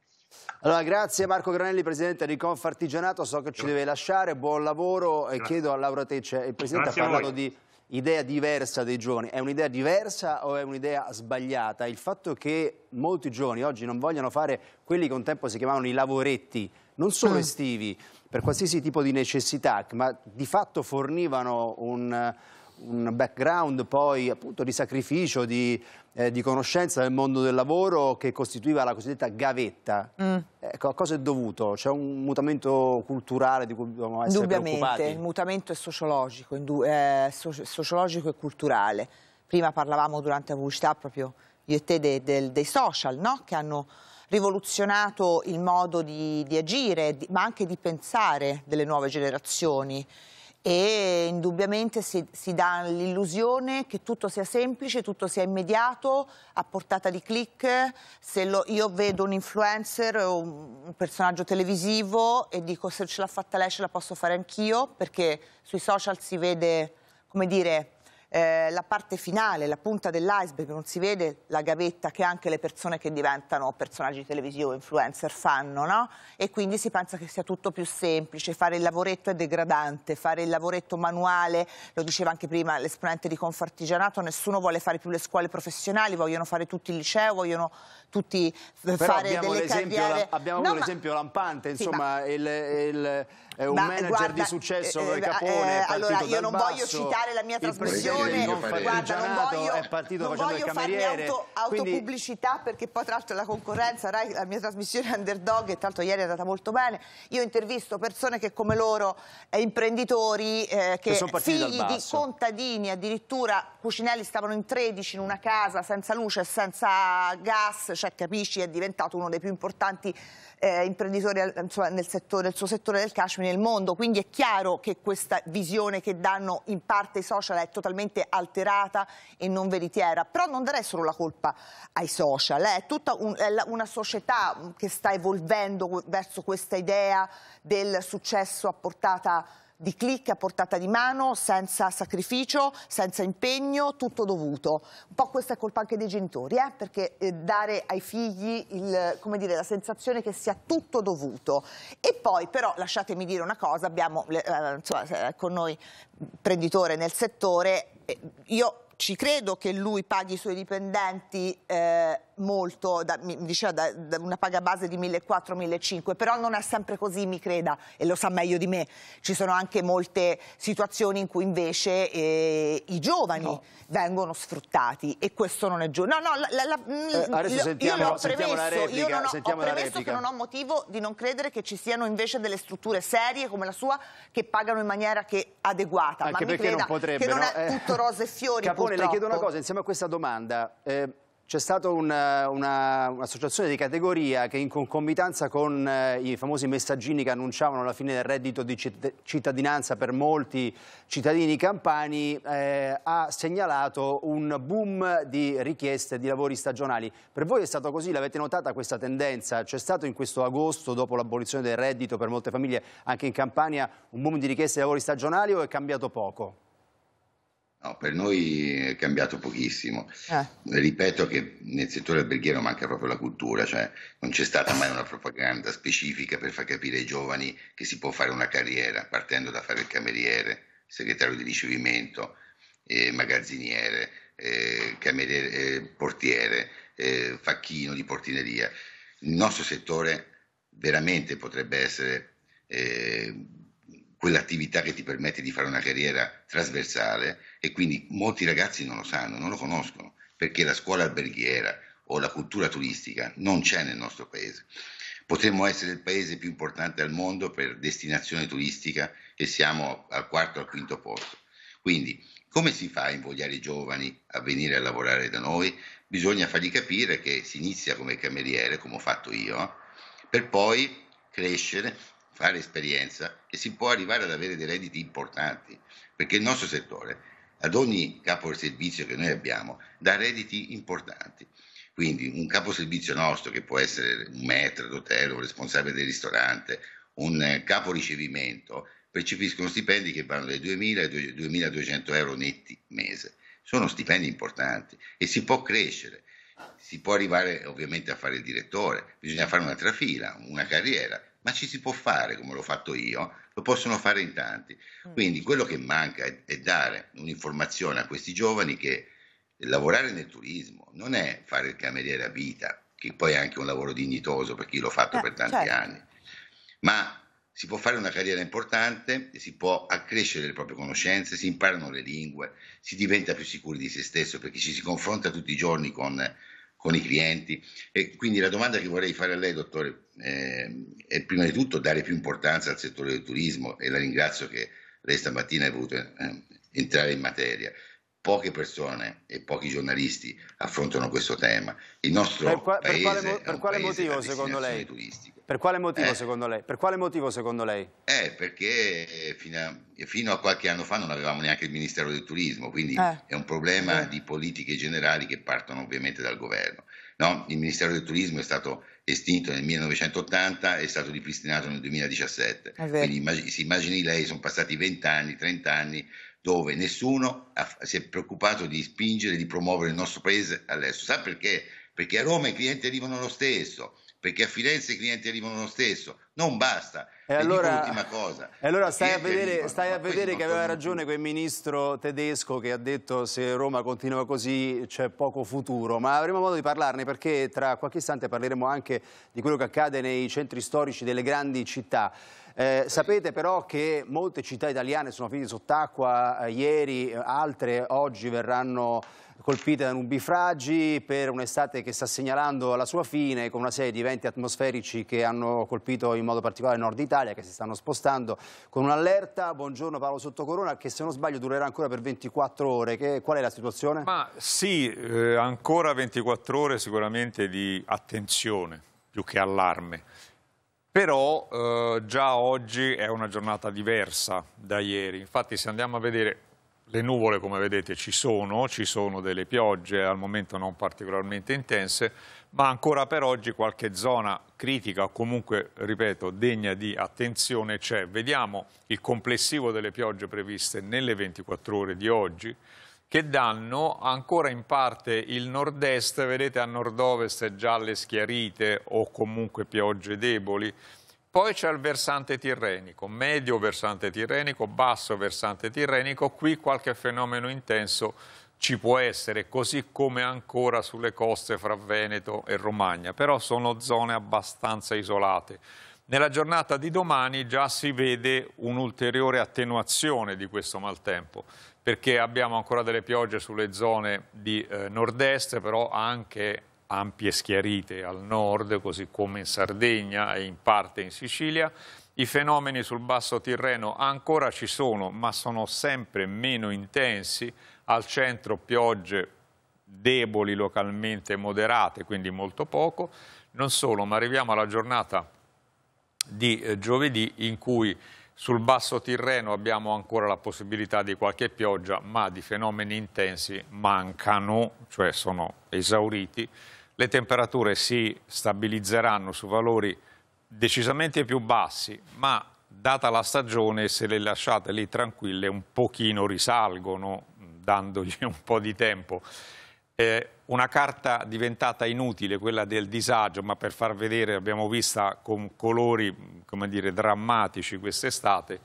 Allora, grazie Marco Granelli, presidente di Confartigianato, so che ci deve lasciare, buon lavoro e chiedo a Laura Tecce, il presidente grazie ha parlato di idea diversa dei giovani è un'idea diversa o è un'idea sbagliata? Il fatto che molti giovani oggi non vogliano fare quelli che un tempo si chiamavano i lavoretti, non solo ah. estivi, per qualsiasi tipo di necessità, ma di fatto fornivano un un background poi appunto di sacrificio, di, eh, di, conoscenza del mondo del lavoro che costituiva la cosiddetta gavetta. Mm. Ecco, a cosa è dovuto? C'è un mutamento culturale di cui dobbiamo essere preoccupati? il mutamento è sociologico, eh, soci sociologico e culturale. Prima parlavamo durante la pubblicità proprio io e te de de dei social, no? Che hanno rivoluzionato il modo di, di agire, di ma anche di pensare delle nuove generazioni e indubbiamente si, si dà l'illusione che tutto sia semplice, tutto sia immediato, a portata di click. Se lo, io vedo un influencer o un personaggio televisivo e dico se ce l'ha fatta lei ce la posso fare anch'io, perché sui social si vede, come dire, eh, la parte finale, la punta dell'iceberg, non si vede la gavetta che anche le persone che diventano personaggi televisivi o influencer fanno, no? E quindi si pensa che sia tutto più semplice, fare il lavoretto è degradante, fare il lavoretto manuale, lo diceva anche prima l'esponente di Confartigianato, nessuno vuole fare più le scuole professionali, vogliono fare tutti il liceo, vogliono tutti eh, Però fare abbiamo delle carriere. Abbiamo no, avuto ma... esempio lampante, insomma, sì, ma... il, il, il, eh, un ma, manager guarda, di successo eh, eh, Capone. Eh, allora, io non basso, voglio citare la mia trasmissione, non guarda, non voglio, è partito non voglio farmi auto, autopubblicità quindi... perché poi tra l'altro la concorrenza, Rai, la mia trasmissione Underdog, e tra l'altro ieri è andata molto bene, io ho intervisto persone che come loro, eh, imprenditori, eh, che, che figli di contadini, addirittura Cucinelli stavano in 13 in una casa senza luce, senza gas, cioè capisci è diventato uno dei più importanti eh, imprenditori insomma, nel, settore, nel suo settore del cashmere nel mondo, quindi è chiaro che questa visione che danno in parte i social è totalmente alterata e non veritiera, però non darei solo la colpa ai social, eh. è tutta un, è una società che sta evolvendo verso questa idea del successo a portata di click a portata di mano, senza sacrificio, senza impegno, tutto dovuto. Un po' questa è colpa anche dei genitori, eh? perché eh, dare ai figli il, dire, la sensazione che sia tutto dovuto. E poi però lasciatemi dire una cosa, abbiamo eh, insomma, con noi imprenditore nel settore, eh, io ci credo che lui paghi i suoi dipendenti eh, molto, da, mi diceva, da, da una paga base di 1.400-1.500, però non è sempre così, mi creda, e lo sa meglio di me. Ci sono anche molte situazioni in cui invece eh, i giovani no. vengono sfruttati e questo non è giusto. No, no, la, la, mm, eh, io sentiamo, l'ho premesso, io non ho, ho premesso che non ho motivo di non credere che ci siano invece delle strutture serie come la sua che pagano in maniera che adeguata. Anche ma mi creda non potrebbe, che non no? è eh. tutto rose e fiori. Capone, purtroppo. le chiedo una cosa, insieme a questa domanda... Eh, c'è stata eh, un'associazione un di categoria che in concomitanza con eh, i famosi messaggini che annunciavano la fine del reddito di cittadinanza per molti cittadini campani eh, ha segnalato un boom di richieste di lavori stagionali. Per voi è stato così? L'avete notata questa tendenza? C'è stato in questo agosto, dopo l'abolizione del reddito per molte famiglie anche in Campania, un boom di richieste di lavori stagionali o è cambiato poco? No, per noi è cambiato pochissimo. Eh. Ripeto che nel settore alberghiero manca proprio la cultura, cioè non c'è stata mai una propaganda specifica per far capire ai giovani che si può fare una carriera partendo da fare il cameriere, segretario di ricevimento, eh, magazziniere, eh, cameriere, portiere, facchino di portineria. Il nostro settore veramente potrebbe essere eh, quell'attività che ti permette di fare una carriera trasversale e quindi molti ragazzi non lo sanno, non lo conoscono, perché la scuola alberghiera o la cultura turistica non c'è nel nostro paese. Potremmo essere il paese più importante al mondo per destinazione turistica e siamo al quarto o al quinto posto. Quindi come si fa a invogliare i giovani a venire a lavorare da noi? Bisogna fargli capire che si inizia come cameriere, come ho fatto io, per poi crescere fare esperienza e si può arrivare ad avere dei redditi importanti, perché il nostro settore, ad ogni capo del servizio che noi abbiamo, dà redditi importanti. Quindi un capo servizio nostro, che può essere un maître d'hotel, un responsabile del ristorante, un capo ricevimento, percepiscono stipendi che vanno dai 2.000 ai 2.200 euro netti mese. Sono stipendi importanti e si può crescere. Si può arrivare ovviamente a fare il direttore, bisogna fare un'altra fila, una carriera ma ci si può fare come l'ho fatto io, lo possono fare in tanti. Mm. Quindi quello che manca è, è dare un'informazione a questi giovani che lavorare nel turismo non è fare il cameriere a vita, che poi è anche un lavoro dignitoso per chi l'ha fatto eh, per tanti certo. anni, ma si può fare una carriera importante, si può accrescere le proprie conoscenze, si imparano le lingue, si diventa più sicuri di se stesso perché ci si confronta tutti i giorni con con i clienti. E quindi la domanda che vorrei fare a lei, dottore, eh, è prima di tutto dare più importanza al settore del turismo e la ringrazio che lei stamattina è voluto eh, entrare in materia poche persone e pochi giornalisti affrontano questo tema. Il nostro per, qua, per quale, per quale motivo secondo lei? Per quale motivo, eh? secondo lei? per quale motivo secondo lei? Eh, perché eh, fino a, fino a, qualche anno fa non avevamo neanche il Ministero del Turismo, quindi eh. è un problema eh. di politiche generali che partono ovviamente dal governo. No? Il Ministero del Turismo è stato estinto nel 1980 e è stato ripristinato nel 2017. Quindi immag- si immagini lei, sono passati 20 anni, 30 anni dove nessuno ha, si è preoccupato di spingere, di promuovere il nostro paese all'estero. Sa perché? Perché a Roma i clienti arrivano lo stesso, perché a Firenze i clienti arrivano lo stesso. Non basta. E allora, e allora stai a vedere, arrivano, stai a vedere che aveva ragione quel ministro tedesco che ha detto se Roma continua così c'è poco futuro, ma avremo modo di parlarne perché tra qualche istante parleremo anche di quello che accade nei centri storici delle grandi città. Eh, sapete però che molte città italiane sono finite sott'acqua eh, ieri, eh, altre oggi verranno colpite da nubifragi per un'estate che sta segnalando la sua fine con una serie di eventi atmosferici che hanno colpito in modo particolare il nord Italia che si stanno spostando con un'allerta. Buongiorno Paolo Sottocorona che se non sbaglio durerà ancora per 24 ore. Che, qual è la situazione? Ma sì, eh, ancora 24 ore sicuramente di attenzione più che allarme però eh, già oggi è una giornata diversa da ieri. Infatti se andiamo a vedere le nuvole, come vedete, ci sono, ci sono delle piogge, al momento non particolarmente intense, ma ancora per oggi qualche zona critica o comunque, ripeto, degna di attenzione c'è. Vediamo il complessivo delle piogge previste nelle 24 ore di oggi, che danno ancora in parte il nord-est, vedete a nord-ovest gialle schiarite o comunque piogge deboli, poi c'è il versante tirrenico, medio versante tirrenico, basso versante tirrenico, qui qualche fenomeno intenso ci può essere, così come ancora sulle coste fra Veneto e Romagna, però sono zone abbastanza isolate. Nella giornata di domani già si vede un'ulteriore attenuazione di questo maltempo perché abbiamo ancora delle piogge sulle zone di eh, nord-est, però anche ampie schiarite al nord, così come in Sardegna e in parte in Sicilia. I fenomeni sul basso Tirreno ancora ci sono, ma sono sempre meno intensi. Al centro piogge deboli localmente moderate, quindi molto poco. Non solo, ma arriviamo alla giornata di eh, giovedì in cui sul basso Tirreno abbiamo ancora la possibilità di qualche pioggia, ma di fenomeni intensi mancano, cioè sono esauriti. Le temperature si stabilizzeranno su valori decisamente più bassi, ma data la stagione, se le lasciate lì tranquille, un pochino risalgono, dandogli un po' di tempo. Eh, una carta diventata inutile, quella del disagio, ma per far vedere, abbiamo vista con colori dire, drammatici quest'estate,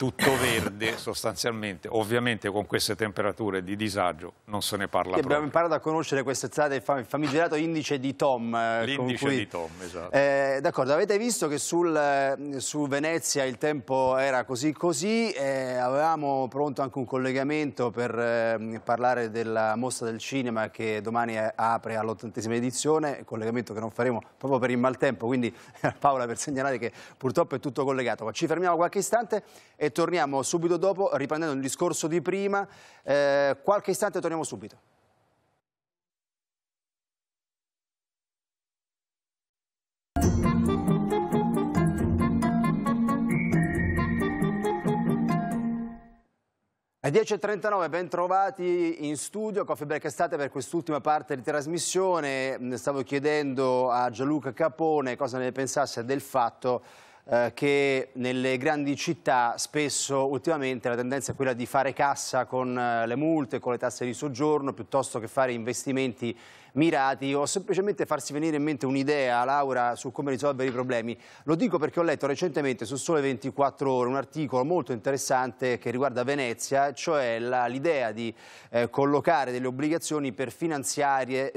tutto verde sostanzialmente, ovviamente con queste temperature di disagio non se ne parla più. Abbiamo imparato a conoscere questa estate il famigerato indice di Tom. Eh, L'indice cui... di Tom, esatto. Eh, D'accordo, avete visto che sul, eh, su Venezia il tempo era così così, eh, avevamo pronto anche un collegamento per eh, parlare della mostra del cinema che domani eh, apre all'ottantesima edizione, collegamento che non faremo proprio per il maltempo, quindi Paola per segnalare che purtroppo è tutto collegato, ma ci fermiamo qualche istante e torniamo subito dopo, riprendendo il discorso di prima. Eh, qualche istante torniamo subito. È 10.39, ben trovati in studio, Coffee Break Estate per quest'ultima parte di trasmissione. Stavo chiedendo a Gianluca Capone cosa ne pensasse del fatto eh, che nelle grandi città spesso ultimamente la tendenza è quella di fare cassa con eh, le multe, con le tasse di soggiorno, piuttosto che fare investimenti mirati o semplicemente farsi venire in mente un'idea, Laura, su come risolvere i problemi. Lo dico perché ho letto recentemente su Sole 24 Ore un articolo molto interessante che riguarda Venezia, cioè l'idea di eh, collocare delle obbligazioni per finanziare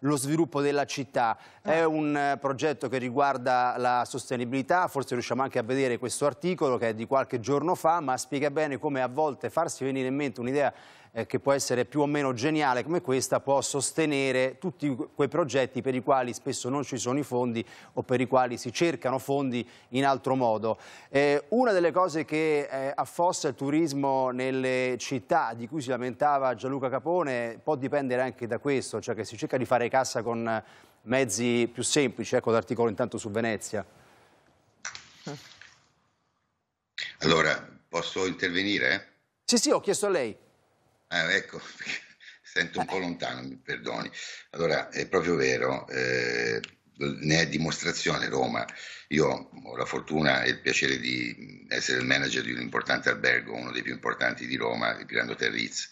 lo sviluppo della città. È ah. un eh, progetto che riguarda la sostenibilità, forse riusciamo anche a vedere questo articolo che è di qualche giorno fa, ma spiega bene come a volte farsi venire in mente un'idea eh, che può essere più o meno geniale come questa può sostenere tutti quei progetti per i quali spesso non ci sono i fondi o per i quali si cercano fondi in altro modo. Eh, una delle cose che eh, affossa il turismo nelle città di cui si lamentava Gianluca Capone può dipendere anche da questo, cioè che si cerca di fare cassa con mezzi più semplici, ecco l'articolo intanto su Venezia. Allora, posso intervenire? Sì, sì, ho chiesto a lei. Ah, ecco, sento un po' lontano, mi perdoni. Allora, è proprio vero, eh, ne è dimostrazione Roma. Io ho la fortuna e il piacere di essere il manager di un importante albergo, uno dei più importanti di Roma, il Grand Hotel Ritz,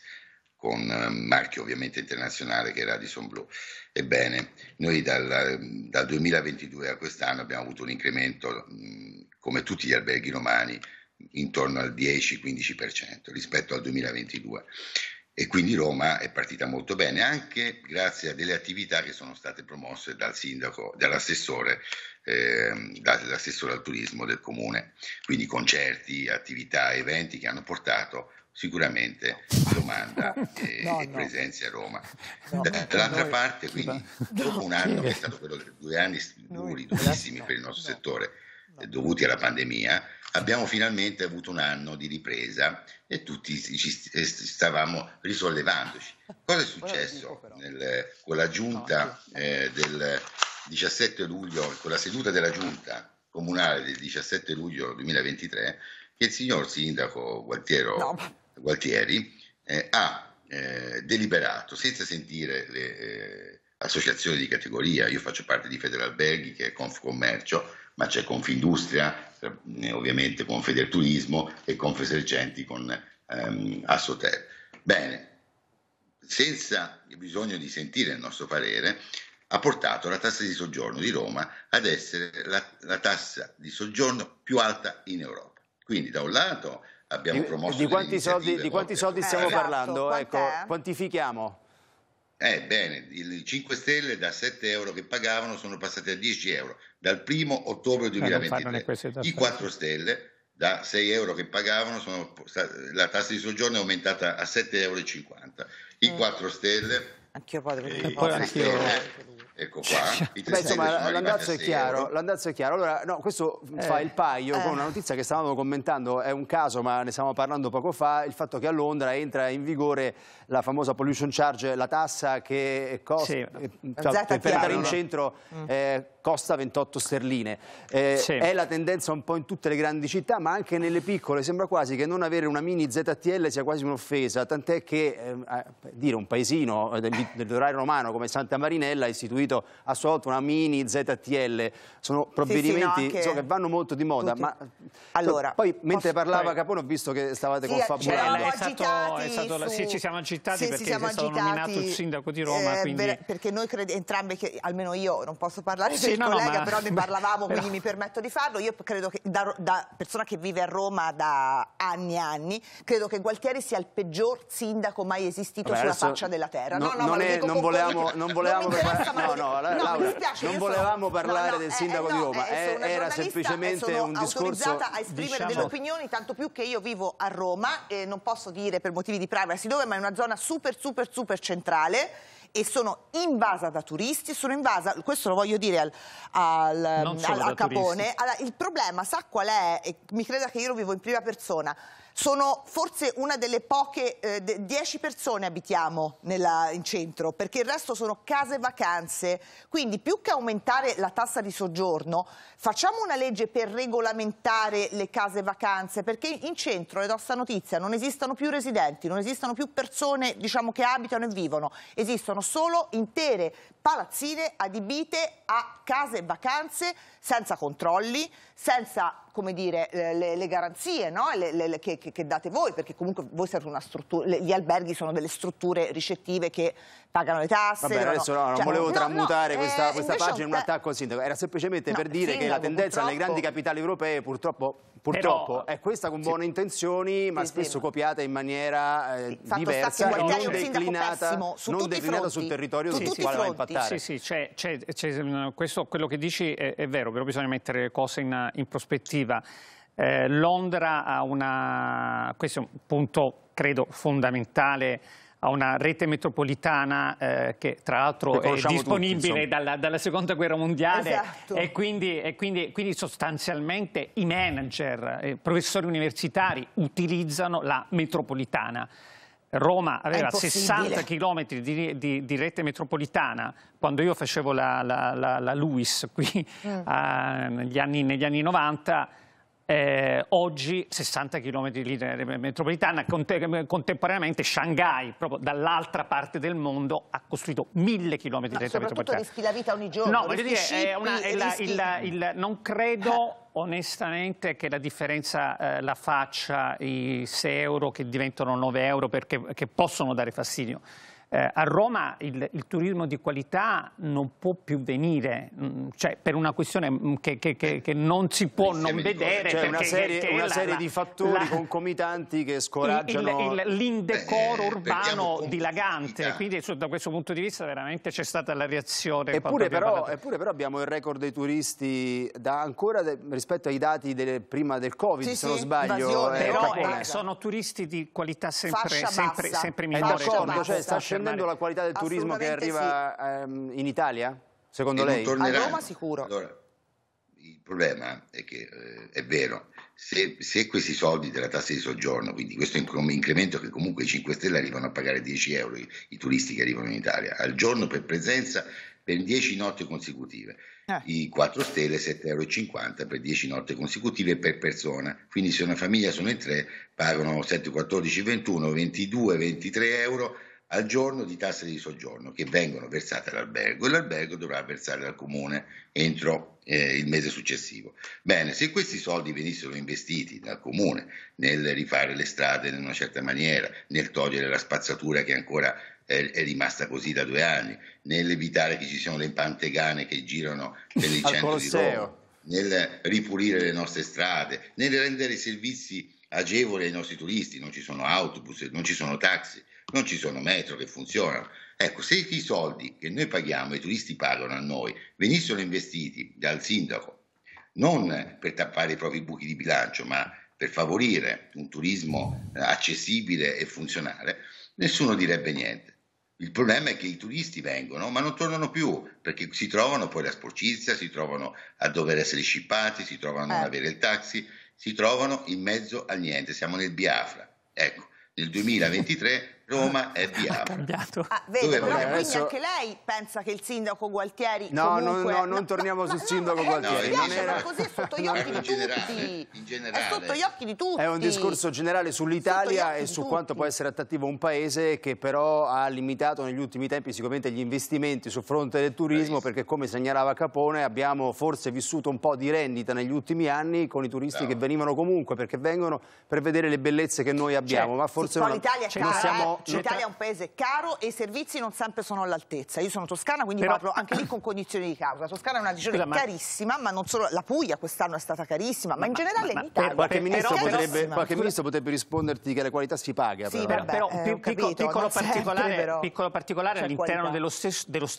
con eh, marchio ovviamente internazionale che è Radisson Blu. Ebbene, noi dal, dal 2022 a quest'anno abbiamo avuto un incremento, mm, come tutti gli alberghi romani, intorno al 10-15% rispetto al 2022 e quindi Roma è partita molto bene, anche grazie a delle attività che sono state promosse dal sindaco, dall'assessore, eh, dall'assessore al turismo del comune, quindi concerti, attività, eventi che hanno portato sicuramente domanda e, no, no. presenze a Roma. No, Dall'altra noi... parte, quindi, dopo un anno che è stato quello due anni duri, durissimi per il nostro settore, dovuti alla pandemia, abbiamo finalmente avuto un anno di ripresa e tutti ci eh, stavamo risollevandoci. Cosa è successo nel, con la giunta eh, del 17 luglio, con la seduta della giunta comunale del 17 luglio 2023, che il signor sindaco Gualtiero, no. Gualtieri eh, ha eh, deliberato senza sentire le eh, associazioni di categoria, io faccio parte di Federalberghi che è Confcommercio, ma c'è Confindustria, eh, ovviamente Confederturismo e Confesercenti con ehm, Assoter. Bene, senza bisogno di sentire il nostro parere, ha portato la tassa di soggiorno di Roma ad essere la, la tassa di soggiorno più alta in Europa. Quindi da un lato abbiamo promosso... Di quanti soldi, di quanti soldi stiamo eh, parlando? Esatto, ecco, quantifichiamo. Eh bene, i 5 Stelle da 7 euro che pagavano sono passate a 10 euro, dal 1 ottobre 2023. Eh, I 4 Stelle da 6 euro che pagavano, sono, la tassa di soggiorno è aumentata a 7,50 euro. I 4 mm. Stelle... Anch'io padre, eh, poi anch'io... Stelle, ecco qua. Beh, insomma, l'andazzo è, chiaro, l'andazzo è chiaro. Allora, no, questo eh, fa il paio eh. con una notizia che stavamo commentando, è un caso, ma ne stavamo parlando poco fa, il fatto che a Londra entra in vigore la famosa pollution charge, la tassa che costa sì. Eh, per andare in centro... Mm. Eh, costa 28 sterline. Eh, sì. È la tendenza un po' in tutte le grandi città, ma anche nelle piccole. Sembra quasi che non avere una mini ZTL sia quasi un'offesa, tant'è che ehm, eh, dire, un paesino del dell'orario romano come Santa Marinella ha istituito a sua volta una mini ZTL. Sono provvedimenti sì, sì, no, so, che vanno molto di moda, ma allora, poi mentre parlava poi... Capone ho visto che stavate sì, confabulando. È stato, è stato, su... sì, ci siamo agitati perché siamo è agitati, nominato il sindaco di Roma. Eh, quindi... Perché noi crediamo, entrambi, che, almeno io non posso parlare sì, il no, collega no, però ne parlavamo, però... quindi mi permetto di farlo. Io credo che da, da, persona che vive a Roma da anni e anni, credo che Gualtieri sia il peggior sindaco mai esistito Vabbè, sulla faccia della terra. No, no, non, è, non volevamo, non volevamo parlare, non volevamo parlare del eh, sindaco eh, di Roma, eh, era semplicemente un discorso autorizzata a esprimere delle diciamo opinioni, tanto più che io vivo a Roma e non posso dire per motivi di privacy dove, ma è una zona super super super centrale e sono invasa da turisti, sono invasa, questo lo voglio dire al, al, al, al Capone, il problema sa qual è, e mi creda che io lo vivo in prima persona, sono forse una delle poche, eh, dieci persone abitiamo nella, in centro, perché il resto sono case vacanze, quindi più che aumentare la tassa di soggiorno, facciamo una legge per regolamentare le case vacanze, perché in centro, le do notizia, non esistono più residenti, non esistono più persone diciamo, che abitano e vivono, esistono solo intere palazzine adibite a case vacanze senza controlli, senza come dire, eh, le, le garanzie no? le, le, che, che, date voi, perché comunque voi siete una struttura, gli alberghi sono delle strutture ricettive che pagano le tasse. Vabbè, adesso no, cioè, no, cioè, non volevo tramutare questa, eh, questa pagina in un attacco al sindaco, era semplicemente per dire sindaco, che la tendenza purtroppo... alle grandi capitali europee purtroppo Purtroppo però, è questa con buone sì. intenzioni, ma spesso copiata in maniera eh, diversa e non declinata, non declinata sul territorio su tutti quale va a impattare. Sì, sì, c'è, questo, quello che dici è, è, vero, però bisogna mettere le cose in, in prospettiva. Eh, Londra ha una... questo è un punto, credo, fondamentale a una rete metropolitana eh, che tra l'altro è disponibile tutti, dalla, dalla, seconda guerra mondiale esatto. e, quindi, e quindi, quindi, sostanzialmente i manager, i eh, professori universitari utilizzano la metropolitana. Roma aveva 60 km di, di, di, rete metropolitana quando io facevo la, la, la, la Luis qui mm. eh, negli, anni, negli anni 90 eh, oggi 60 km di linea metropolitana, contemporaneamente Shanghai, proprio dall'altra parte del mondo, ha costruito mille chilometri di linea metropolitana. rischi la vita ogni giorno. No, voglio dire, è una, è la, il, il, non credo onestamente che la differenza eh, la faccia i 6 euro che diventano 9 euro perché possono dare fastidio. Eh, a Roma il, il, turismo di qualità non può più venire, mh, mm, cioè per una questione mm, che, che, che, che non si può non vedere. Cioè una serie, una la, serie la, di fattori la, concomitanti che scoraggiano... L'indecoro eh, eh, urbano dilagante, quindi su, da questo punto di vista veramente c'è stata la reazione. Eppure però, eppure però, abbiamo il record dei turisti da ancora de, rispetto ai dati del, prima del Covid, sì, se non sbaglio. Eh, però eh, sono turisti di qualità sempre, sempre, sempre migliore. È d'accordo, cioè sta intendendo la qualità del turismo che arriva sì. ehm, in Italia, secondo e lei? A Roma sicuro. Allora, il problema è che eh, è vero, se, se, questi soldi della tassa di soggiorno, quindi questo incremento che comunque i 5 Stelle arrivano a pagare 10 euro i, i turisti che arrivano in Italia al giorno per presenza per 10 notti consecutive, eh. i 4 Stelle 7,50 euro per 10 notti consecutive per persona, quindi se una famiglia sono in tre pagano 7, 14, 21, 22, 23 euro al giorno di tasse di soggiorno che vengono versate all'albergo e l'albergo dovrà versare al comune entro eh, il mese successivo. Bene, se questi soldi venissero investiti dal comune nel rifare le strade in una certa maniera, nel togliere la spazzatura che ancora è, è rimasta così da due anni, nell'evitare che ci siano le pantegane che girano per il centro di Roma, nel ripulire le nostre strade, nel rendere i servizi agevoli ai nostri turisti, non ci sono autobus, non ci sono taxi, non ci sono metro che funzionano. Ecco, se i soldi che noi paghiamo, i turisti pagano a noi, venissero investiti dal sindaco, non per tappare i propri buchi di bilancio, ma per favorire un turismo eh, accessibile e funzionale, nessuno direbbe niente. Il problema è che i turisti vengono ma non tornano più perché si trovano poi la sporcizia, si trovano a dover essere scippati, si trovano a non eh. avere il taxi, si trovano in mezzo a niente. Siamo nel Biafra. Ecco, nel 2023 Roma è di Ha cambiato. Ah, vede, però, adesso... quindi anche lei pensa che il sindaco Gualtieri no, comunque... No, no, non torniamo sul ma sindaco no, Gualtieri. No, non era... ma così è sotto gli occhi di tutti. In generale. È sotto gli occhi di tutti. È un discorso generale sull'Italia e su quanto può essere attrattivo un paese che però ha limitato negli ultimi tempi sicuramente gli investimenti sul fronte del turismo perché come segnalava Capone abbiamo forse vissuto un po' di rendita negli ultimi anni con i turisti che venivano comunque perché vengono per vedere le bellezze che noi abbiamo. Cioè, ma forse non, cioè, non siamo eh però l'Italia è un paese caro e i servizi non sempre sono all'altezza. Io sono toscana, quindi però... parlo anche lì con cognizione di causa. La Toscana è una regione Scusa, carissima, ma... ma... non solo la Puglia quest'anno è stata carissima, ma, ma in generale ma, l'Italia. Qualche, ministro potrebbe, qualche ministro potrebbe risponderti che la qualità si paga. Sì, però, però, però eh, piccolo, capito, piccolo, particolare, sempre, piccolo, particolare, all'interno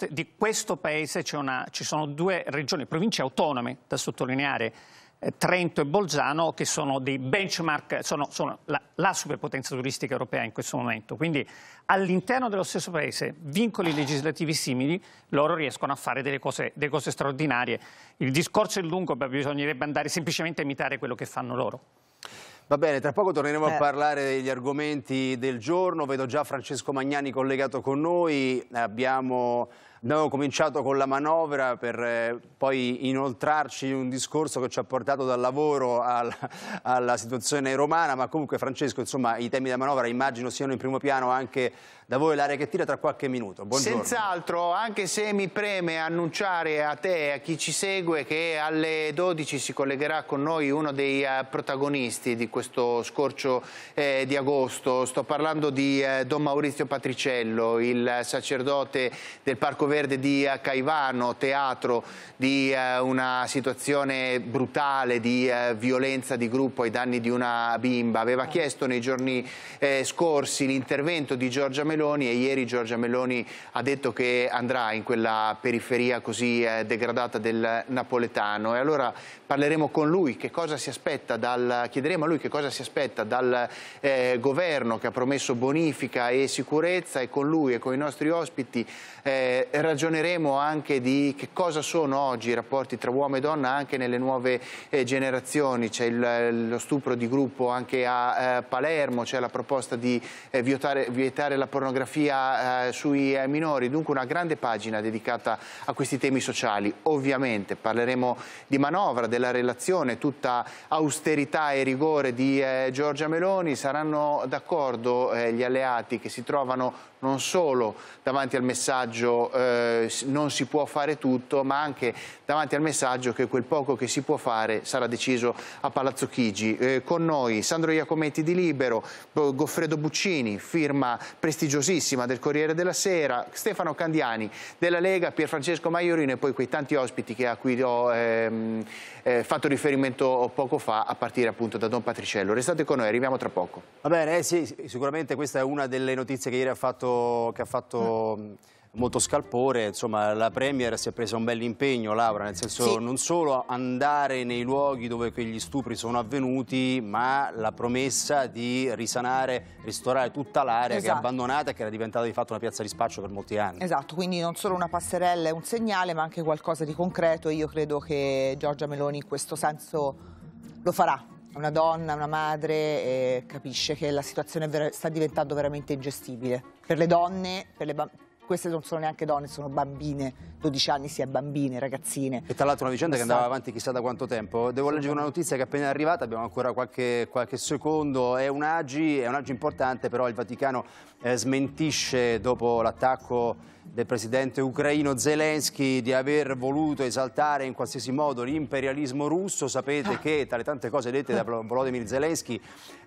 di questo paese una, ci sono due regioni, province autonome da sottolineare eh, Trento e Bolzano che sono dei benchmark, sono, sono la, la, superpotenza turistica europea in questo momento. Quindi all'interno dello stesso paese, vincoli legislativi simili, loro riescono a fare delle cose, delle cose straordinarie. Il discorso è lungo, ma bisognerebbe andare semplicemente a imitare quello che fanno loro. Va bene, tra poco torneremo a eh. parlare degli argomenti del giorno. Vedo già Francesco Magnani collegato con noi. Abbiamo abbiamo cominciato con la manovra per eh, poi inoltrarci in un discorso che ci ha portato dal lavoro al, alla situazione romana, ma comunque Francesco, insomma, i temi della manovra immagino siano in primo piano anche da voi l'area che tira tra qualche minuto. Buongiorno. Senz'altro, anche se mi preme annunciare a te e a chi ci segue che alle 12 si collegherà con noi uno dei eh, protagonisti di questo scorcio eh, di agosto. Sto parlando di eh, Don Maurizio Patricello, il sacerdote del Parco Verde di eh, Caivano, teatro di eh, una situazione brutale di eh, violenza di gruppo ai danni di una bimba. Aveva chiesto nei giorni scorsi l'intervento di Giorgia Meloni Meloni e ieri Giorgia Meloni ha detto che andrà in quella periferia così eh, degradata del napoletano e allora parleremo con lui che cosa si aspetta dal, chiederemo a lui che cosa si aspetta dal eh, governo che ha promesso bonifica e sicurezza e con lui e con i nostri ospiti eh, ragioneremo anche di che cosa sono oggi i rapporti tra uomo e donna anche nelle nuove eh, generazioni, c'è lo stupro di gruppo anche a eh, Palermo, c'è la proposta di eh, vietare, vietare, la pornografia eh, sui eh, minori, dunque una grande pagina dedicata a questi temi sociali, ovviamente parleremo di manovra, della relazione, tutta austerità e rigore di Giorgia Meloni, saranno d'accordo gli alleati che si trovano non solo davanti al messaggio eh, non si può fare tutto, ma anche davanti al messaggio che quel poco che si può fare sarà deciso a Palazzo Chigi. Eh, con noi Sandro Iacometti di Libero, Goffredo Buccini, firma prestigiosissima del Corriere della Sera, Stefano Candiani della Lega, Pierfrancesco Maiorino e poi quei tanti ospiti che a cui ho... Ehm, eh, fatto riferimento poco fa a partire appunto da Don Patriciello. Restate con noi, arriviamo tra poco. Va bene, eh sì, sicuramente questa è una delle notizie che ieri ha fatto... Che ha fatto mm. mm molto scalpore, insomma la Premier si è presa un bel impegno Laura, nel senso sì. non solo andare nei luoghi dove quegli stupri sono avvenuti, ma la promessa di risanare, ristorare tutta l'area esatto. che è esatto. abbandonata e che era diventata di fatto una piazza di spaccio per molti anni. Esatto, quindi non solo una passerella e un segnale, ma anche qualcosa di concreto. Io credo che Giorgia Meloni in questo senso lo farà una donna, una madre eh, capisce che la situazione sta diventando veramente ingestibile per le donne, per le bambine queste non sono neanche donne, sono bambine, 12 anni si è bambine, ragazzine. E tra l'altro una vicenda che andava avanti chissà da quanto tempo. Devo leggere una notizia che è appena arrivata, abbiamo ancora qualche, qualche secondo, è un agi, è un agi importante, però il Vaticano eh, smentisce dopo l'attacco del presidente ucraino Zelensky di aver voluto esaltare in qualsiasi modo l'imperialismo russo. Sapete che tra le tante cose dette da Volodymyr Zelensky,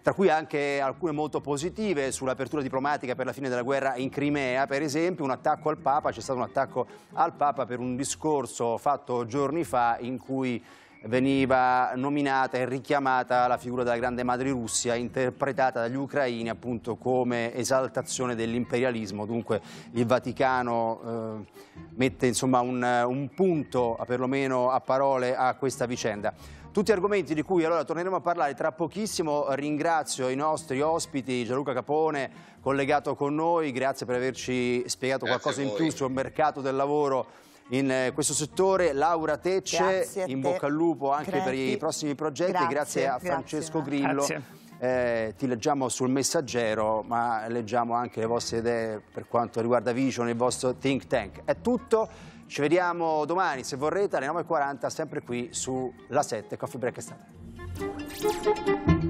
tra cui anche alcune molto positive sull'apertura diplomatica per la fine della guerra in Crimea, per esempio un attacco al Papa, c'è stato un attacco al Papa per un discorso fatto giorni fa in cui veniva nominata e richiamata la figura della grande madre Russia, interpretata dagli ucraini appunto come esaltazione dell'imperialismo. Dunque il Vaticano eh, mette insomma, un, un punto, perlomeno a parole, a questa vicenda. Tutti argomenti di cui allora torneremo a parlare tra pochissimo. Ringrazio i nostri ospiti, Gianluca Capone collegato con noi, grazie per averci spiegato grazie qualcosa in più sul mercato del lavoro in eh, questo settore. Laura Tecce, in bocca al lupo anche Credi. per i prossimi progetti. Grazie, grazie a Francesco Grillo. Grazie. Eh, ti leggiamo sul messaggero ma leggiamo anche le vostre idee per quanto riguarda Vision, il vostro think tank. È tutto, ci vediamo domani se vorrete alle 9.40 sempre qui su La 7 Coffee Break Estate.